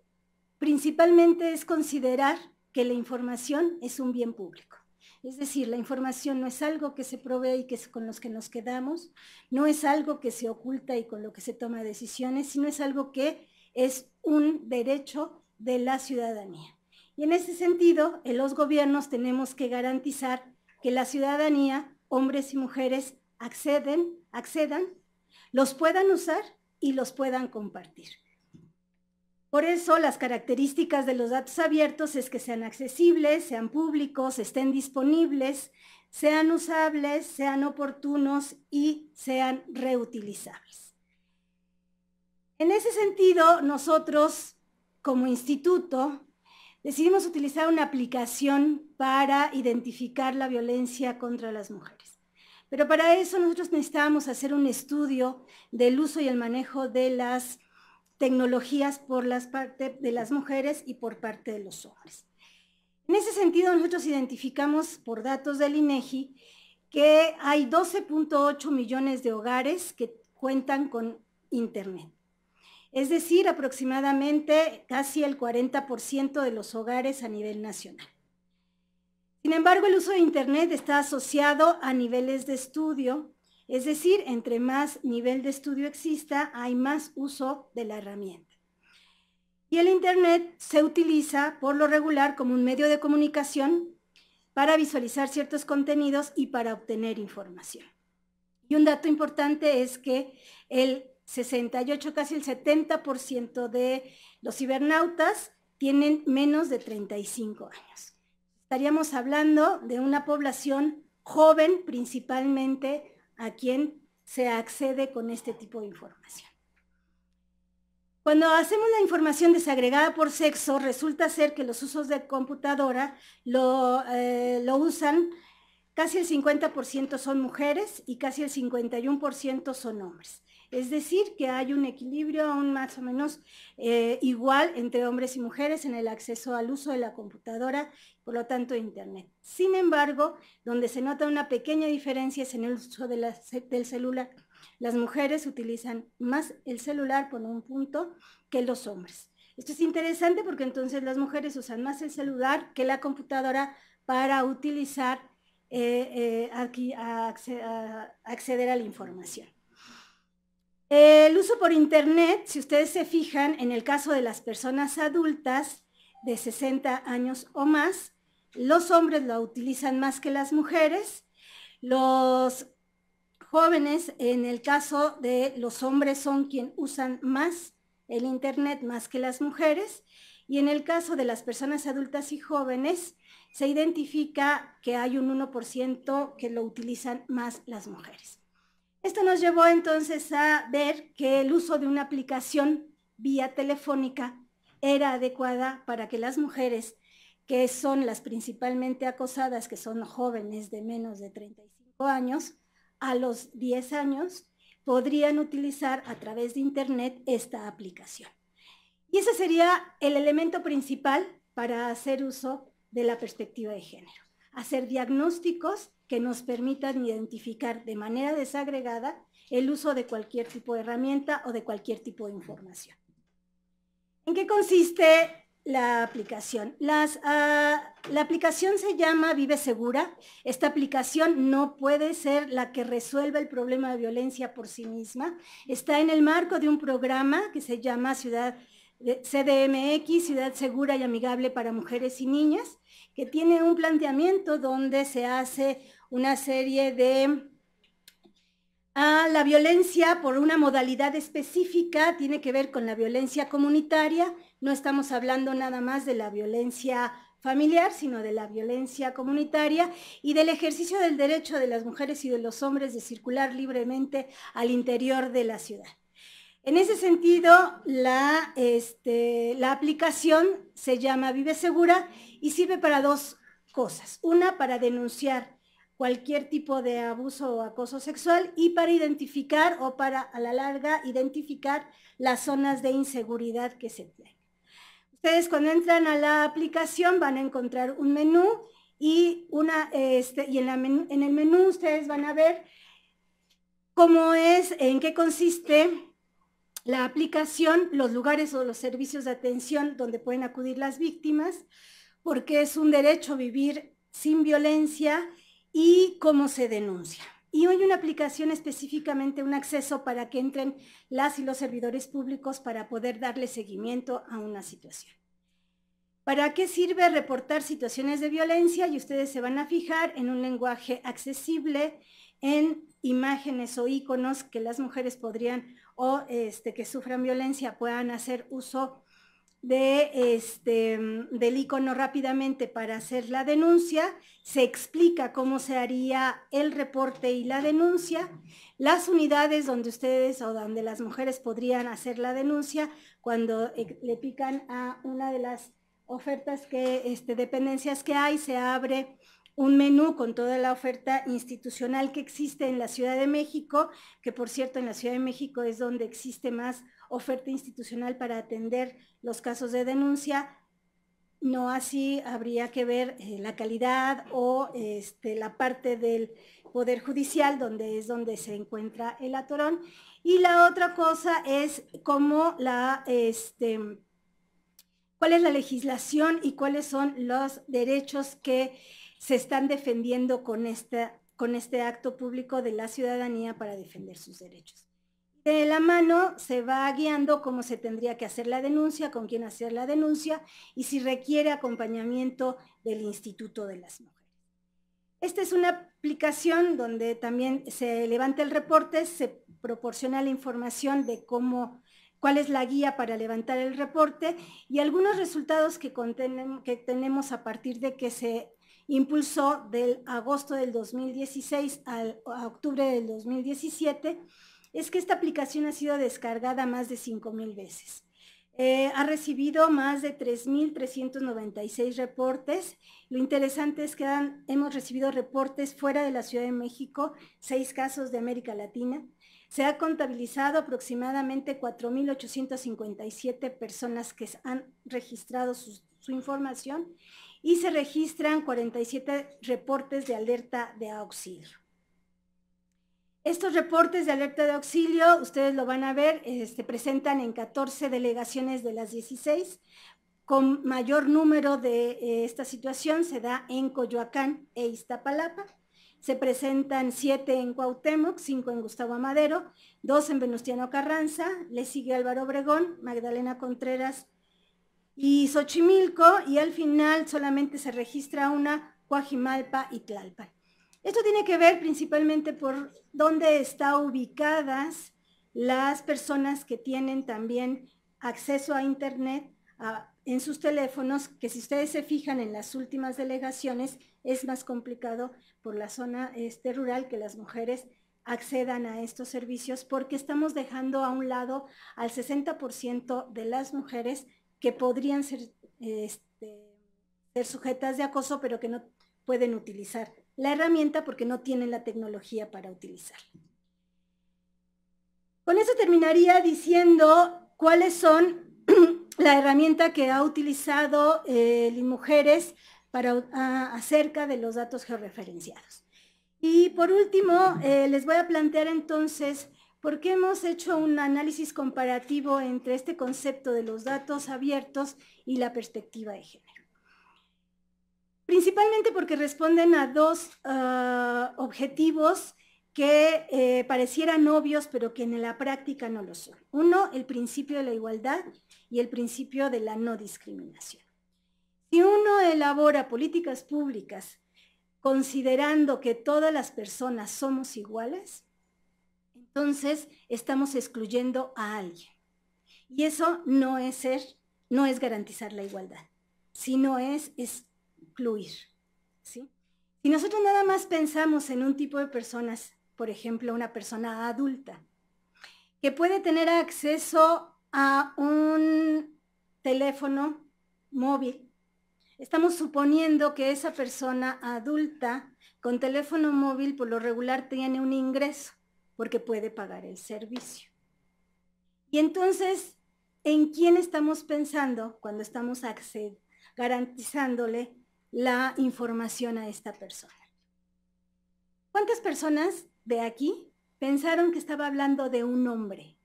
Principalmente es considerar que la información es un bien público. Es decir, la información no es algo que se provee y que con los que nos quedamos, no es algo que se oculta y con lo que se toma decisiones, sino es algo que es un derecho de la ciudadanía. Y en ese sentido, en los gobiernos tenemos que garantizar que la ciudadanía, hombres y mujeres, acceden, accedan, los puedan usar y los puedan compartir. Por eso las características de los datos abiertos es que sean accesibles, sean públicos, estén disponibles, sean usables, sean oportunos y sean reutilizables. En ese sentido, nosotros como instituto decidimos utilizar una aplicación para identificar la violencia contra las mujeres. Pero para eso nosotros necesitábamos hacer un estudio del uso y el manejo de las tecnologías por las parte de las mujeres y por parte de los hombres. En ese sentido, nosotros identificamos por datos del INEGI e que hay 12.8 millones de hogares que cuentan con Internet. Es decir, aproximadamente casi el 40% de los hogares a nivel nacional. Sin embargo, el uso de Internet está asociado a niveles de estudio, es decir, entre más nivel de estudio exista, hay más uso de la herramienta. Y el Internet se utiliza por lo regular como un medio de comunicación para visualizar ciertos contenidos y para obtener información. Y un dato importante es que el 68, casi el 70% de los cibernautas tienen menos de 35 años. Estaríamos hablando de una población joven principalmente a quien se accede con este tipo de información. Cuando hacemos la información desagregada por sexo, resulta ser que los usos de computadora lo, eh, lo usan, casi el 50% son mujeres y casi el 51% son hombres. Es decir, que hay un equilibrio aún más o menos eh, igual entre hombres y mujeres en el acceso al uso de la computadora, por lo tanto Internet. Sin embargo, donde se nota una pequeña diferencia es en el uso del celular. Las mujeres utilizan más el celular por un punto que los hombres. Esto es interesante porque entonces las mujeres usan más el celular que la computadora para utilizar, eh, eh, aquí, acceder a la información. Eh, el uso por Internet, si ustedes se fijan, en el caso de las personas adultas de 60 años o más, los hombres lo utilizan más que las mujeres. Los jóvenes, en el caso de los hombres, son quienes usan más el Internet más que las mujeres. Y en el caso de las personas adultas y jóvenes, se identifica que hay un 1% que lo utilizan más las mujeres. Esto nos llevó entonces a ver que el uso de una aplicación vía telefónica era adecuada para que las mujeres, que son las principalmente acosadas, que son jóvenes de menos de 35 años, a los 10 años, podrían utilizar a través de Internet esta aplicación. Y ese sería el elemento principal para hacer uso de la perspectiva de género, hacer diagnósticos que nos permitan identificar de manera desagregada el uso de cualquier tipo de herramienta o de cualquier tipo de información. ¿En qué consiste la aplicación? Ah, la aplicación se llama Vive Segura. Esta aplicación no puede ser la que resuelva el problema de violencia por sí misma. Está en el marco de un programa que se llama Ciudad CDMX, Ciudad Segura y Amigable para Mujeres y Niñas, que tiene un planteamiento donde se hace una serie de... a ah, la violencia por una modalidad específica tiene que ver con la violencia comunitaria. No estamos hablando nada más de la violencia familiar, sino de la violencia comunitaria y del ejercicio del derecho de las mujeres y de los hombres de circular libremente al interior de la ciudad. En ese sentido, la, este, la aplicación se llama Vive Segura y sirve para dos cosas. Una, para denunciar cualquier tipo de abuso o acoso sexual y para identificar o para a la larga identificar las zonas de inseguridad que se tienen. Ustedes cuando entran a la aplicación van a encontrar un menú y, una, este, y en, en el menú ustedes van a ver cómo es, en qué consiste la aplicación, los lugares o los servicios de atención donde pueden acudir las víctimas, porque es un derecho vivir sin violencia y cómo se denuncia. Y hoy una aplicación específicamente, un acceso para que entren las y los servidores públicos para poder darle seguimiento a una situación. ¿Para qué sirve reportar situaciones de violencia? Y ustedes se van a fijar en un lenguaje accesible, en imágenes o iconos que las mujeres podrían o este, que sufran violencia puedan hacer uso este, mm, del icono rápidamente para hacer la denuncia, se explica cómo se haría el reporte y la denuncia, las unidades donde ustedes o donde las mujeres podrían hacer la denuncia cuando eh, le pican a una de las ofertas que, este, dependencias que hay, se abre un menú con toda la oferta institucional que existe en la Ciudad de México, que por cierto en la Ciudad de México es donde existe más oferta institucional para atender los casos de denuncia. No así habría que ver eh, la calidad o este, la parte del Poder Judicial, donde es donde se encuentra el atorón. Y la otra cosa es cómo la, este, cuál es la legislación y cuáles son los derechos que se están defendiendo con, este, con este acto público de la ciudadanía para defender sus derechos. De la mano se va guiando cómo se tendría que hacer la denuncia, con quién hacer la denuncia y si requiere acompañamiento del Instituto de las Mujeres. Esta es una aplicación donde también se levanta el reporte, se proporciona la información de cómo, cuál es la guía para levantar el reporte y algunos resultados que, que tenemos a partir de que se impulsó del agosto del 2016 al, a octubre del 2017 es que esta aplicación ha sido descargada más de 5.000 veces. Eh, ha recibido más de 3.396 reportes. Lo interesante es que hemos recibido reportes fuera de la Ciudad de México, seis casos de América Latina. Se ha contabilizado aproximadamente 4.857 personas que han registrado su información y se registran 47 reportes de alerta de auxilio. Estos reportes de alerta de auxilio, ustedes lo van a ver, se este, presentan en 14 delegaciones de las 16. Con mayor número de eh, esta situación se da en Coyoacán e Iztapalapa. Se presentan 7 en Cuauhtémoc, 5 en Gustavo Amadero, 2 en Venustiano Carranza, le sigue Álvaro Obregón, Magdalena Contreras y Xochimilco y al final solamente se registra una Cuajimalpa y Tlalpan. Esto tiene que ver principalmente por dónde están ubicadas las personas que tienen también acceso a Internet en sus teléfonos, que si ustedes se fijan en las últimas delegaciones, es más complicado por la zona este, rural que las mujeres accedan a estos servicios porque estamos dejando a un lado al 60% de las mujeres que podrían este, ser, sujetas de acoso, pero que no pueden utilizar la herramienta porque no tienen la tecnología para utilizarla. Con eso terminaría diciendo cuáles son la herramienta que ha utilizado eh, Mujeres para, ah, acerca de los datos georreferenciados. Y por último, eh, les voy a plantear entonces porque hemos hecho un análisis comparativo entre este concepto de los datos abiertos y la perspectiva de género. Principalmente porque responden a dos ah, objetivos que eh, parecieran obvios, pero que en la práctica no lo son. Uno, el principio de la igualdad y el principio de la no discriminación. Si uno elabora políticas públicas considerando que todas las personas somos iguales, entonces estamos excluyendo a alguien. Y eso no es ser, no es garantizar la igualdad, sino es excluir. ¿sí? Si nosotros nada más pensamos en un tipo de personas, por ejemplo, una persona adulta, que puede tener acceso a un teléfono móvil, estamos suponiendo que esa persona adulta con teléfono móvil por lo regular tiene un ingreso porque puede pagar el servicio. Y entonces, ¿en quién estamos pensando cuando estamos garantizándole la información a esta persona? ¿Cuántas personas de aquí pensaron que estaba hablando de un hombre?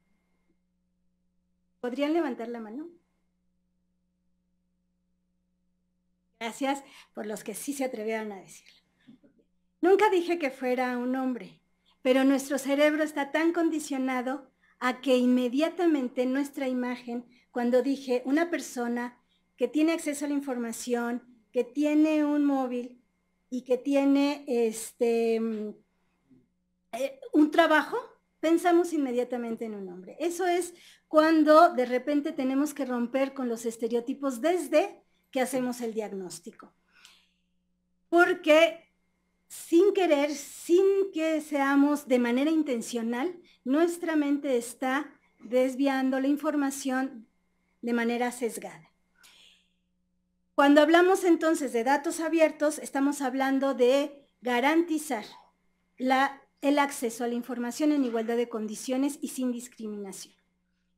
¿Podrían levantar la mano? Gracias por los que sí se atrevieron a decirlo. Nunca dije que fuera un hombre pero nuestro cerebro está tan condicionado a que inmediatamente nuestra imagen, cuando dije una persona que tiene acceso a la información, que tiene un móvil y que tiene este eh, un trabajo, pensamos inmediatamente en un hombre. Eso es cuando de repente tenemos que romper con los estereotipos desde que hacemos el diagnóstico. Porque sin querer, sin que seamos de manera intencional, nuestra mente está desviando la información de manera sesgada. Cuando hablamos entonces de datos abiertos, estamos hablando de garantizar el acceso a la información en igualdad de condiciones y sin discriminación.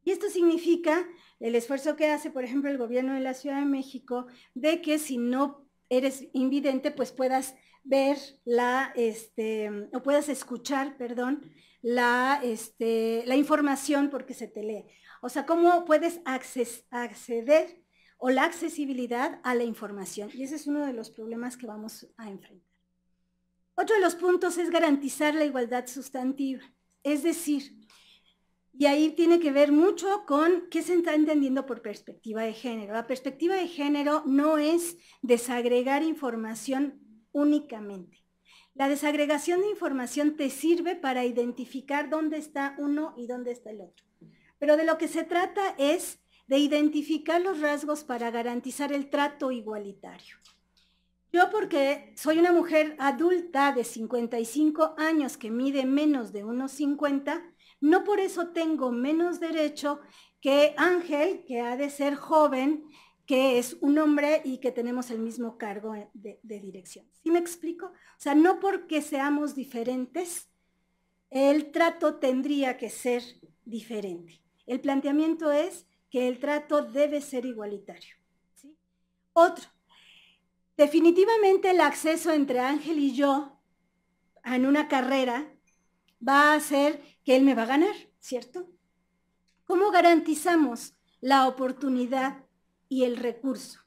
Y esto significa el esfuerzo que hace, por ejemplo, el gobierno de la Ciudad de México de que si no eres invidente, pues puedas ver la, este, mm, o puedas escuchar, perdón, este, la, información porque se te lee. O sea, cómo puedes acceder o la accesibilidad a la información. Y ese es uno de los problemas que vamos a enfrentar. Otro de los puntos es garantizar la igualdad sustantiva. Es decir, y ahí tiene que ver mucho con qué se está entendiendo por perspectiva de género. La perspectiva de género no es desagregar información únicamente. La desagregación de información te sirve para identificar dónde está uno y dónde está el otro. Pero de lo que se trata es de identificar los rasgos para garantizar el trato igualitario. Yo porque soy una mujer adulta de 55 años que mide menos de 1,50, no por eso tengo menos derecho que Ángel, que ha de ser joven que es un hombre y que tenemos el mismo cargo e, de, dirección. ¿Sí me explico? O sea, no porque seamos diferentes, el trato tendría que ser diferente. El planteamiento es que el trato debe ser igualitario. Otro, definitivamente el acceso entre Ángel y yo en una carrera va a ser que él me va a ganar, ¿cierto? ¿Cómo garantizamos la oportunidad y el recurso.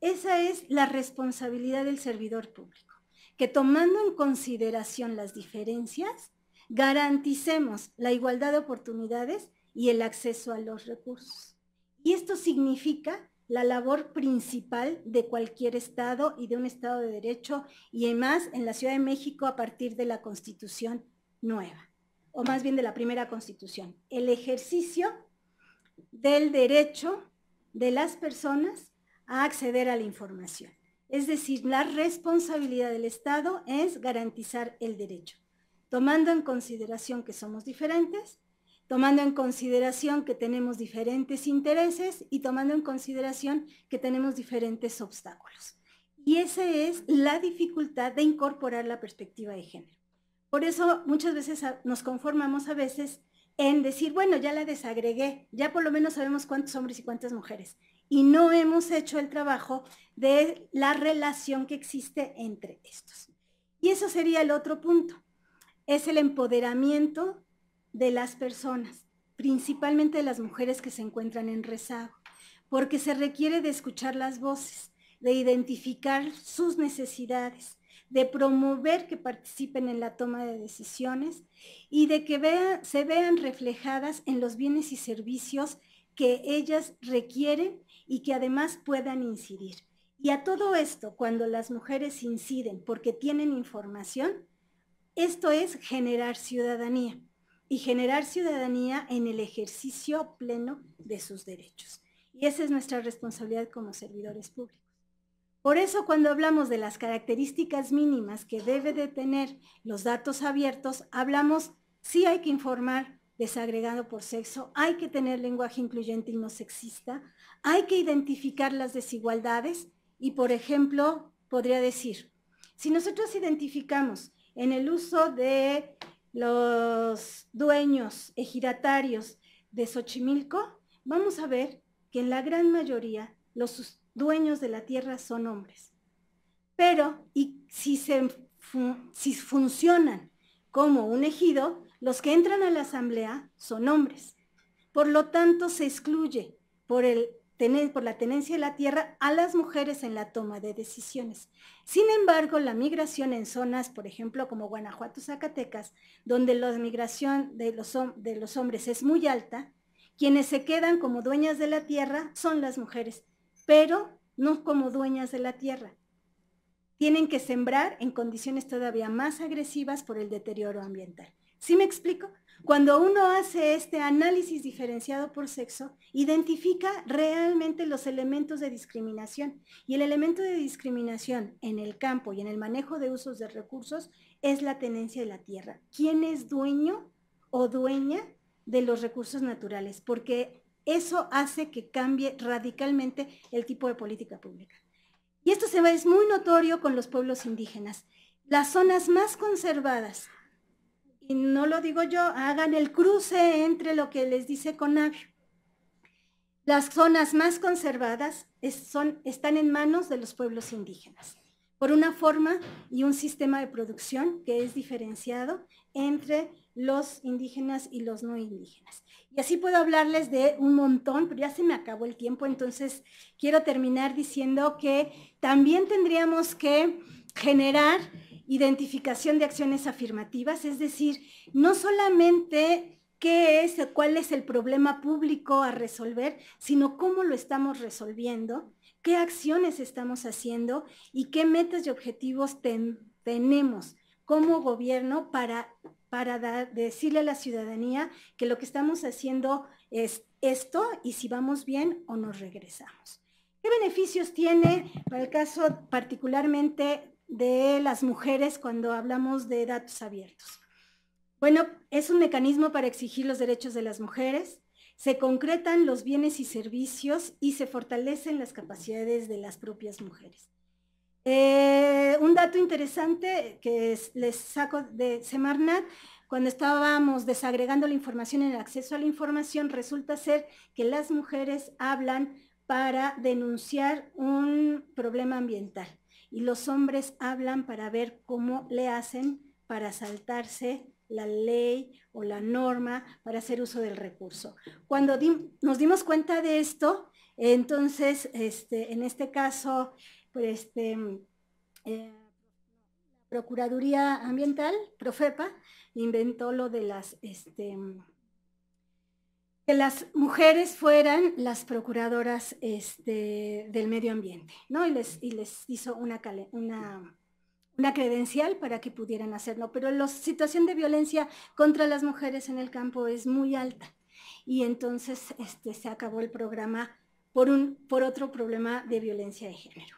Esa es la responsabilidad del servidor público, que tomando en consideración las diferencias, garanticemos la igualdad de oportunidades y el acceso a los recursos. Y esto significa la labor principal de cualquier Estado y de un Estado de Derecho y además en la Ciudad de México a partir de la Constitución nueva, o más bien de la primera Constitución, el ejercicio del derecho de las personas a acceder a la información. Es decir, la responsabilidad del Estado es garantizar el derecho, tomando en consideración que somos diferentes, tomando en consideración que tenemos diferentes intereses y tomando en consideración que tenemos diferentes obstáculos. Y esa es la dificultad de incorporar la perspectiva de género. Por eso muchas veces nos conformamos a veces en decir, bueno, ya la desagregué, ya por lo menos sabemos cuántos hombres y cuántas mujeres. Y no hemos hecho el trabajo de la relación que existe entre estos. Y eso sería el otro punto. Es el empoderamiento de las personas, principalmente de las mujeres que se encuentran en rezago, porque se requiere de escuchar las voces, de identificar sus necesidades, de promover que participen en la toma de decisiones y de que se vean reflejadas en los bienes y servicios que ellas requieren y que además puedan incidir. Y a todo esto, cuando las mujeres inciden porque tienen información, esto es generar ciudadanía y generar ciudadanía en el ejercicio pleno de sus derechos. Y esa es nuestra responsabilidad como servidores públicos. Por eso cuando hablamos de las características mínimas que debe de tener los datos abiertos, hablamos, si hay que informar desagregado por sexo, hay que tener lenguaje incluyente y no sexista, hay que identificar las desigualdades y, por ejemplo, podría decir, si nosotros identificamos en el uso de los dueños ejidatarios de Xochimilco, vamos a ver que en la gran mayoría los dueños de la tierra son hombres. Pero y si, se, si funcionan como un ejido, los que entran a la asamblea son hombres. Por lo tanto, se excluye por, el por la tenencia de la tierra a las mujeres en la toma de decisiones. Sin embargo, la migración en zonas, por ejemplo, como Guanajuato, Zacatecas, donde la migración de los hombres es muy alta, quienes se quedan como dueñas de la tierra son las mujeres pero no como dueñas de la tierra. Tienen que sembrar en condiciones todavía más agresivas por el deterioro ambiental. ¿Sí me explico? Cuando uno hace este análisis diferenciado por sexo, identifica realmente los elementos de discriminación. Y el elemento de discriminación en el campo y en el manejo de usos de recursos es la tenencia de la tierra. ¿Quién es dueño o dueña de los recursos naturales? Porque eso hace que cambie radicalmente el tipo de política pública. Y esto se ve, es muy notorio con los pueblos indígenas. Las zonas más conservadas, y no lo digo yo, hagan el cruce entre lo que les dice Conavio. Las zonas más conservadas son, están en manos de los pueblos indígenas, por una forma y un sistema de producción que es diferenciado entre los indígenas y los no indígenas. Y así puedo hablarles de un montón, pero ya se me acabó el tiempo, entonces quiero terminar diciendo que también tendríamos que generar identificación de acciones afirmativas, es decir, no solamente qué es, cuál es el problema público a resolver, sino cómo lo estamos resolviendo, qué acciones estamos haciendo y qué metas y objetivos tenemos como gobierno para para decirle a la ciudadanía que lo que estamos haciendo es esto y si vamos bien o nos regresamos. ¿Qué beneficios tiene para el caso particularmente de las mujeres cuando hablamos de datos abiertos? Bueno, es un mecanismo para exigir los derechos de las mujeres, se concretan los bienes y servicios y se fortalecen las capacidades de las propias mujeres. Eh, un dato interesante que les saco de Semarnat, cuando estábamos desagregando la información en el acceso a la información, resulta ser que las mujeres hablan para denunciar un problema ambiental y los hombres hablan para ver cómo le hacen para saltarse la ley o la norma para hacer uso del recurso. Cuando nos dimos cuenta de esto, entonces, este, en este caso, pues este, eh, Procuraduría Ambiental, Profepa, inventó lo de las, este, que las mujeres fueran las procuradoras este, del medio ambiente, ¿no? Y les, y les hizo una, una, una credencial para que pudieran hacerlo. Pero la situación de violencia contra las mujeres en el campo es muy alta. Y entonces este, se acabó el programa por, un, por otro problema de violencia de género.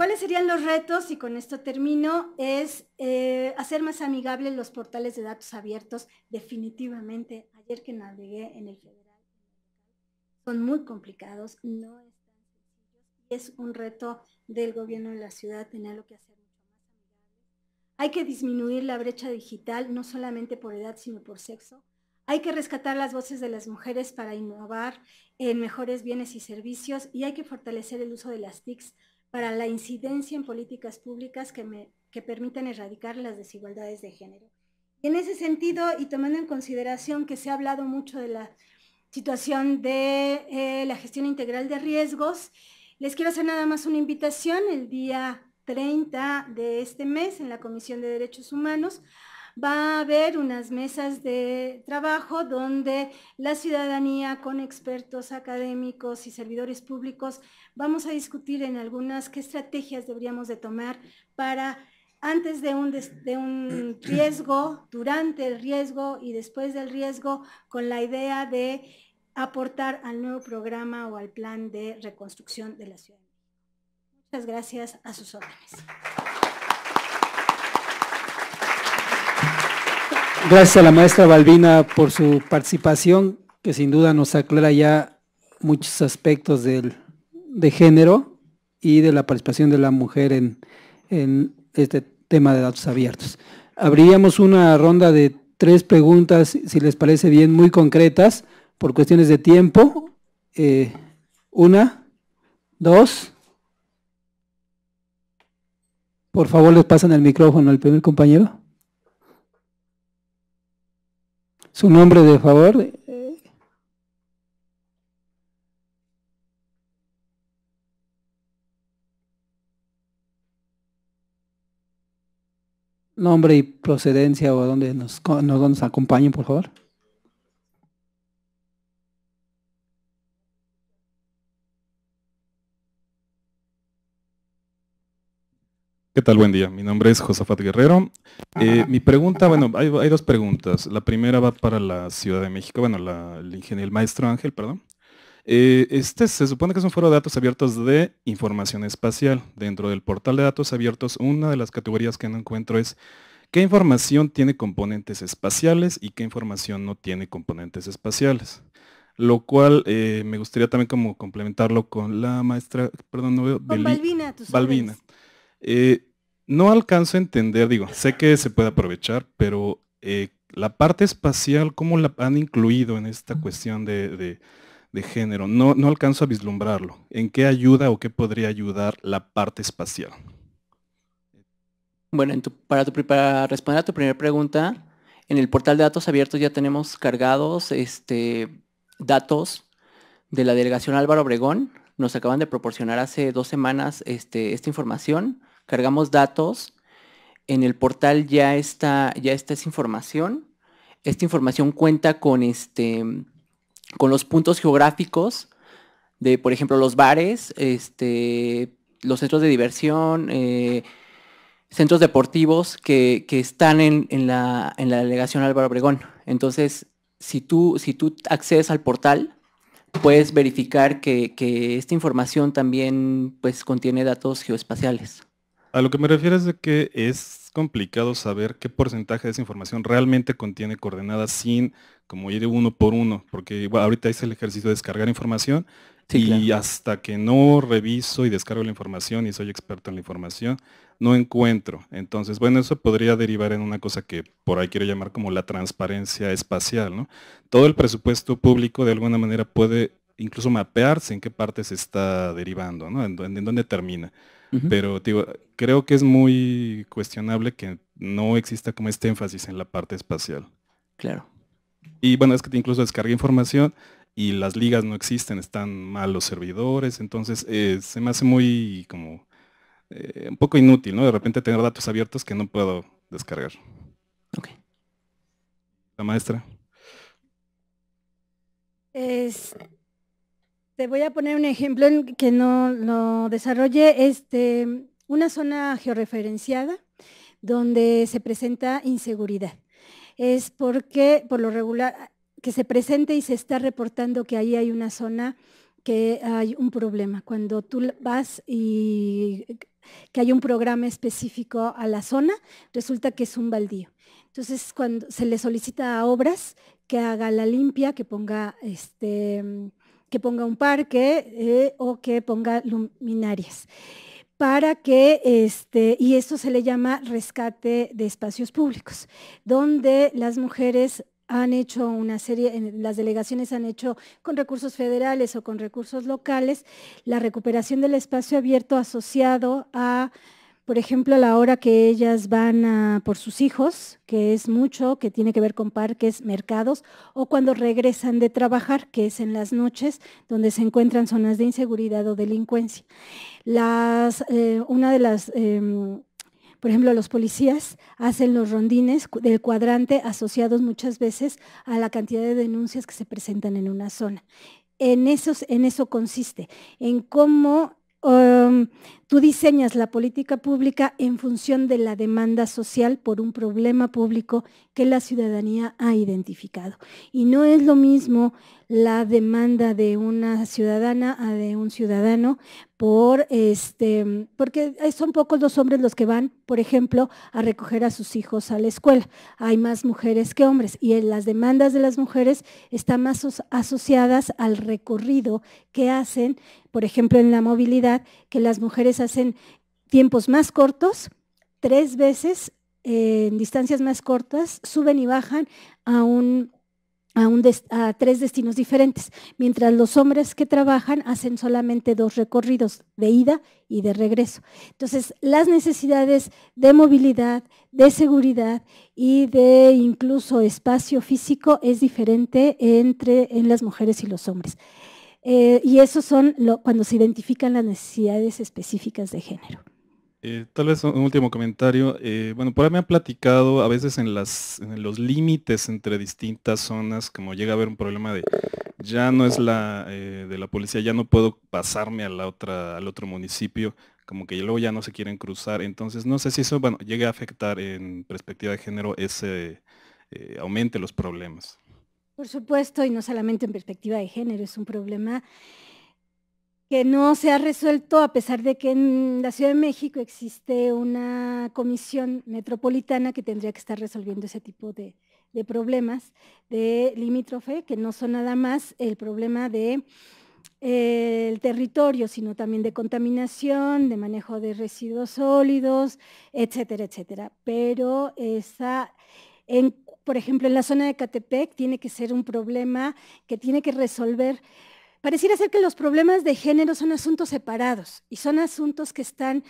¿Cuáles serían los retos? Y con esto termino, es eh, hacer más amigables los portales de datos abiertos. Definitivamente, ayer que navegué en el federal, son muy complicados, no es Es un reto del gobierno de la ciudad tenerlo que hacer mucho más Hay que disminuir la brecha digital, no solamente por edad, sino por sexo. Hay que rescatar las voces de las mujeres para innovar en mejores bienes y servicios y hay que fortalecer el uso de las TICs para la incidencia en políticas públicas que, me, permitan erradicar las desigualdades de género. en ese sentido, y tomando en consideración que se ha hablado mucho de la situación de eh, la gestión integral de riesgos, les quiero hacer nada más una invitación el día 30 de este mes en la Comisión de Derechos Humanos va a haber unas mesas de trabajo donde la ciudadanía con expertos académicos y servidores públicos vamos a discutir en algunas qué estrategias deberíamos de tomar para antes de un, de un, riesgo, durante el riesgo y después del riesgo, con la idea de aportar al nuevo programa o al plan de reconstrucción de la ciudad. Muchas gracias a sus órdenes. Gracias a la maestra Balbina por su participación, que sin duda nos aclara ya muchos aspectos del, de género y de la participación de la mujer en, este tema de datos abiertos. Abriríamos una ronda de tres preguntas, si les parece bien, muy concretas, por cuestiones de tiempo. Eh, una, dos. Por favor, les pasan el micrófono al primer compañero. su nombre de favor. Nombre y procedencia o donde nos, nos, nos acompañen, por favor. ¿Qué tal? Buen día. Mi nombre es Josafat Guerrero. Eh, mi pregunta, bueno, hay, dos preguntas. La primera va para la Ciudad de México, bueno, el ingeniero, el maestro Ángel, perdón. Eh, este se supone que es un foro de datos abiertos de información espacial. Dentro del portal de datos abiertos, una de las categorías que no encuentro es qué información tiene componentes espaciales y qué información no tiene componentes espaciales lo cual eh, me gustaría también como complementarlo con la maestra, perdón, no veo, con eh, no alcanzo a entender, digo, sé que se puede aprovechar, pero eh, la parte espacial, ¿cómo la han incluido en esta cuestión de, género? No, alcanzo a vislumbrarlo. ¿En qué ayuda o qué podría ayudar la parte espacial? Bueno, para, responder a tu primera pregunta, en el portal de datos abiertos ya tenemos cargados este, datos de la delegación Álvaro Obregón. Nos acaban de proporcionar hace dos semanas este, esta información cargamos datos, en el portal ya está, ya está esa información. Esta información cuenta con, este, con los puntos geográficos de, por ejemplo, los bares, este, los centros de diversión, eh, centros deportivos que, están en, la, delegación Álvaro Obregón. Entonces, si tú, si tú accedes al portal, puedes verificar que, que esta información también pues, contiene datos geoespaciales. A lo que me refiero es de que es complicado saber qué porcentaje de esa información realmente contiene coordenadas sin como ir uno por uno, porque ahorita es el ejercicio de descargar información y hasta que no reviso y descargo la información y soy experto en la información, no encuentro. Entonces, bueno, eso podría derivar en una cosa que por ahí quiero llamar como la transparencia espacial, ¿no? Todo el presupuesto público de alguna manera puede incluso mapearse en qué parte se está derivando, ¿no? en dónde termina. Pero digo, creo que es muy cuestionable que no exista como este énfasis en la parte espacial. Claro. Y bueno, es que incluso descargué información y las ligas no existen, están mal los servidores, entonces eh, se me hace muy como eh, un poco inútil, ¿no? De repente tener datos abiertos que no puedo descargar. Ok. La maestra. Es... Este, te voy a poner un ejemplo que no lo desarrolle, este, una zona georreferenciada donde se presenta inseguridad. Es porque, por lo regular, que se presente y se está reportando que ahí hay una zona que hay un problema. Cuando tú vas y que hay un programa específico a la zona, resulta que es un baldío. Entonces, cuando se le solicita a obras que haga la limpia, que ponga este, que ponga un parque eh, o que ponga luminarias para que, este, y esto se le llama rescate de espacios públicos, donde las mujeres han hecho una serie, las delegaciones han hecho con recursos federales o con recursos locales, la recuperación del espacio abierto asociado a por ejemplo, la hora que ellas van por sus hijos, que es mucho, que tiene que ver con parques, mercados, o cuando regresan de trabajar, que es en las noches, donde se encuentran zonas de inseguridad o delincuencia. Las, eh, una de las em, por ejemplo, los policías hacen los rondines del cuadrante asociados muchas veces a la cantidad de denuncias que se presentan en una zona. En, eso consiste, en cómo em, tú diseñas la política pública en función de la demanda social por un problema público que la ciudadanía ha identificado. Y no es lo mismo la demanda de una ciudadana a de un ciudadano por este porque son pocos los hombres los que van, por ejemplo, a recoger a sus hijos a la escuela. Hay más mujeres que hombres y en las demandas de las mujeres están más asociadas al recorrido que hacen, por ejemplo, en la movilidad, que las mujeres hacen tiempos más cortos, tres veces eh, en distancias más cortas, suben y bajan a un a, un a, tres destinos diferentes, mientras los hombres que trabajan hacen solamente dos recorridos de ida y de regreso. Entonces, las necesidades de movilidad, de seguridad y de incluso espacio físico es diferente entre en las mujeres y los hombres. Eh, y eso son cuando se identifican las necesidades específicas de género. Eh, tal vez un último comentario. Eh, bueno, por ahí me han platicado a veces en, los límites entre distintas zonas, como llega a haber un problema de ya no es la de la policía, ya no puedo pasarme al otro municipio, como que luego ya no se quieren cruzar. Entonces, no sé si eso, bueno, llegue a afectar en perspectiva de género ese aumente los problemas. Por supuesto, y no solamente en perspectiva de género, es un problema que no se ha resuelto a pesar de que en la Ciudad de México existe una comisión metropolitana que tendría que estar resolviendo ese tipo de, problemas de limítrofe, que no son nada más el problema del eh, territorio, sino también de contaminación, de manejo de residuos sólidos, etcétera, etcétera. Pero esa, en por ejemplo, en la zona de Catepec tiene que ser un problema que tiene que resolver. Pareciera ser que los problemas de género son asuntos separados y son asuntos que están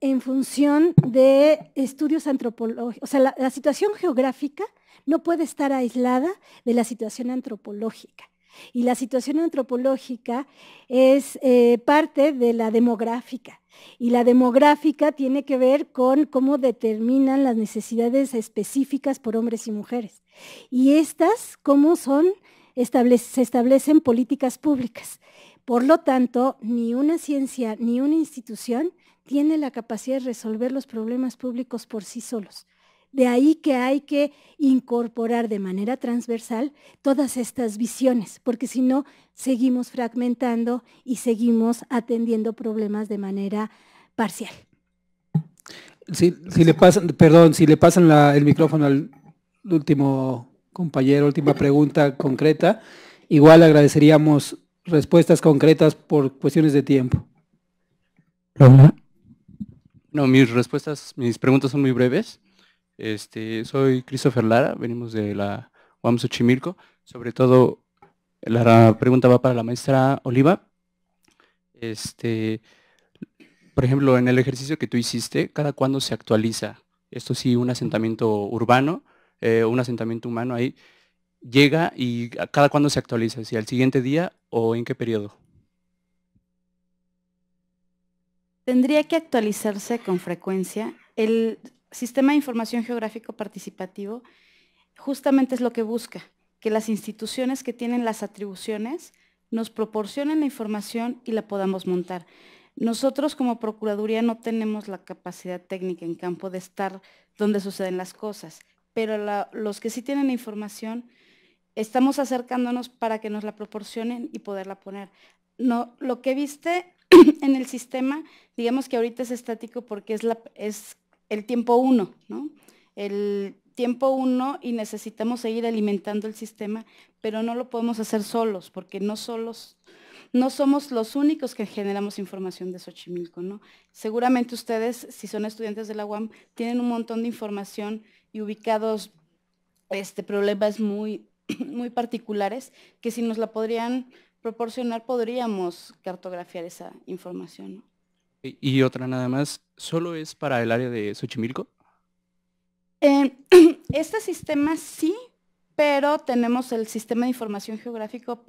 en función de estudios antropológicos. O sea, la, la situación geográfica no puede estar aislada de la situación antropológica. Y la situación antropológica es eh, parte de la demográfica. Y la demográfica tiene que ver con cómo determinan las necesidades específicas por hombres y mujeres. Y estas, cómo son, se establecen políticas públicas. Por lo tanto, ni una ciencia ni una institución tiene la capacidad de resolver los problemas públicos por sí solos. De ahí que hay que incorporar de manera transversal todas estas visiones, porque si no, seguimos fragmentando y seguimos atendiendo problemas de manera parcial. Si, le pasan, perdón, si le pasan el micrófono al último compañero, última pregunta concreta, igual agradeceríamos respuestas concretas por cuestiones de tiempo. No, mis respuestas, mis preguntas son muy breves. Este, soy Christopher Lara, venimos de la UAM Xochimilco. Sobre todo, la pregunta va para la maestra Oliva. Este, por ejemplo, en el ejercicio que tú hiciste, ¿cada cuándo se actualiza? Esto sí, un asentamiento urbano, eh, un asentamiento humano ahí, llega y cada cuándo se actualiza, si al siguiente día o en qué periodo. Tendría que actualizarse con frecuencia. El, sistema de información geográfico participativo justamente es lo que busca, que las instituciones que tienen las atribuciones nos proporcionen la información y la podamos montar. Nosotros como Procuraduría no tenemos la capacidad técnica en campo de estar donde suceden las cosas, pero los que sí tienen la información estamos acercándonos para que nos la proporcionen y poderla poner. No, lo que viste en el sistema, digamos que ahorita es estático porque es, la, es el tiempo uno, ¿no? El tiempo uno y necesitamos seguir alimentando el sistema, pero no lo podemos hacer solos, porque no solos, no somos los únicos que generamos información de Xochimilco, ¿no? Seguramente ustedes, si son estudiantes de la UAM, tienen un montón de información y ubicados este, problemas muy, muy particulares que si nos la podrían proporcionar podríamos cartografiar esa información. ¿no? Y otra nada más, ¿solo es para el área de Xochimilco? Eh, este sistema sí, pero tenemos el sistema de información geográfico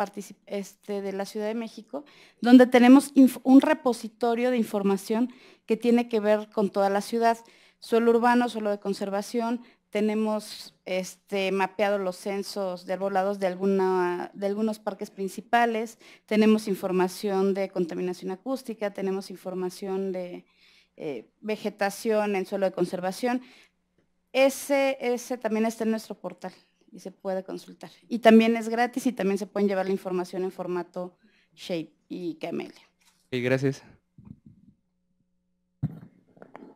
este, de la Ciudad de México, donde tenemos un repositorio de información que tiene que ver con toda la ciudad, suelo urbano, suelo de conservación, tenemos este, mapeados los censos de arbolados de, algunos parques principales, tenemos información de contaminación acústica, tenemos información de eh, vegetación en suelo de conservación. Ese, también está en nuestro portal y se puede consultar. Y también es gratis y también se pueden llevar la información en formato Shape y KML. Sí, gracias.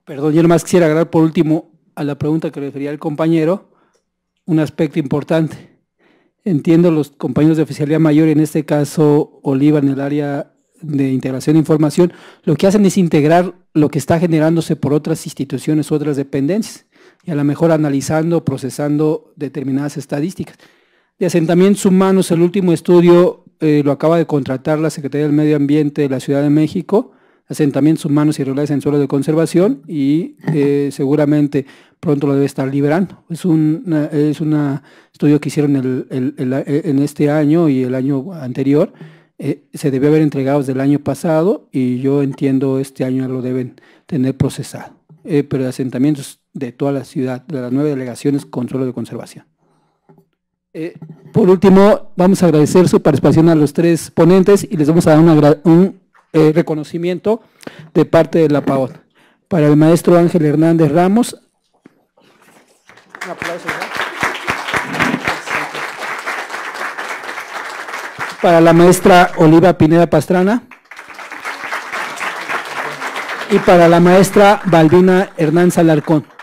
Perdón, yo más quisiera agregar por último, a la pregunta que refería el compañero, un aspecto importante. Entiendo los compañeros de oficialía mayor, en este caso Oliva en el área de integración e información, lo que hacen es integrar lo que está generándose por otras instituciones, otras dependencias, y a lo mejor analizando, procesando determinadas estadísticas. De asentamientos humanos, el último estudio eh, lo acaba de contratar la Secretaría del Medio Ambiente de la Ciudad de México, asentamientos humanos y regulares en suelo de conservación y eh, seguramente pronto lo debe estar liberando. Es un es una estudio que hicieron eh, en este año y el año anterior. Eh, se debió haber entregado desde el año pasado y yo entiendo este año lo deben tener procesado. pero asentamientos de toda la ciudad, de las nueve delegaciones con suelo de conservación. por último, vamos a agradecer su participación a los tres ponentes y les vamos a dar un eh, reconocimiento de parte de la PAOT. Para el maestro Ángel Hernández Ramos. Para la maestra Oliva Pineda Pastrana. Y para la maestra Balbina Hernán Salarcón.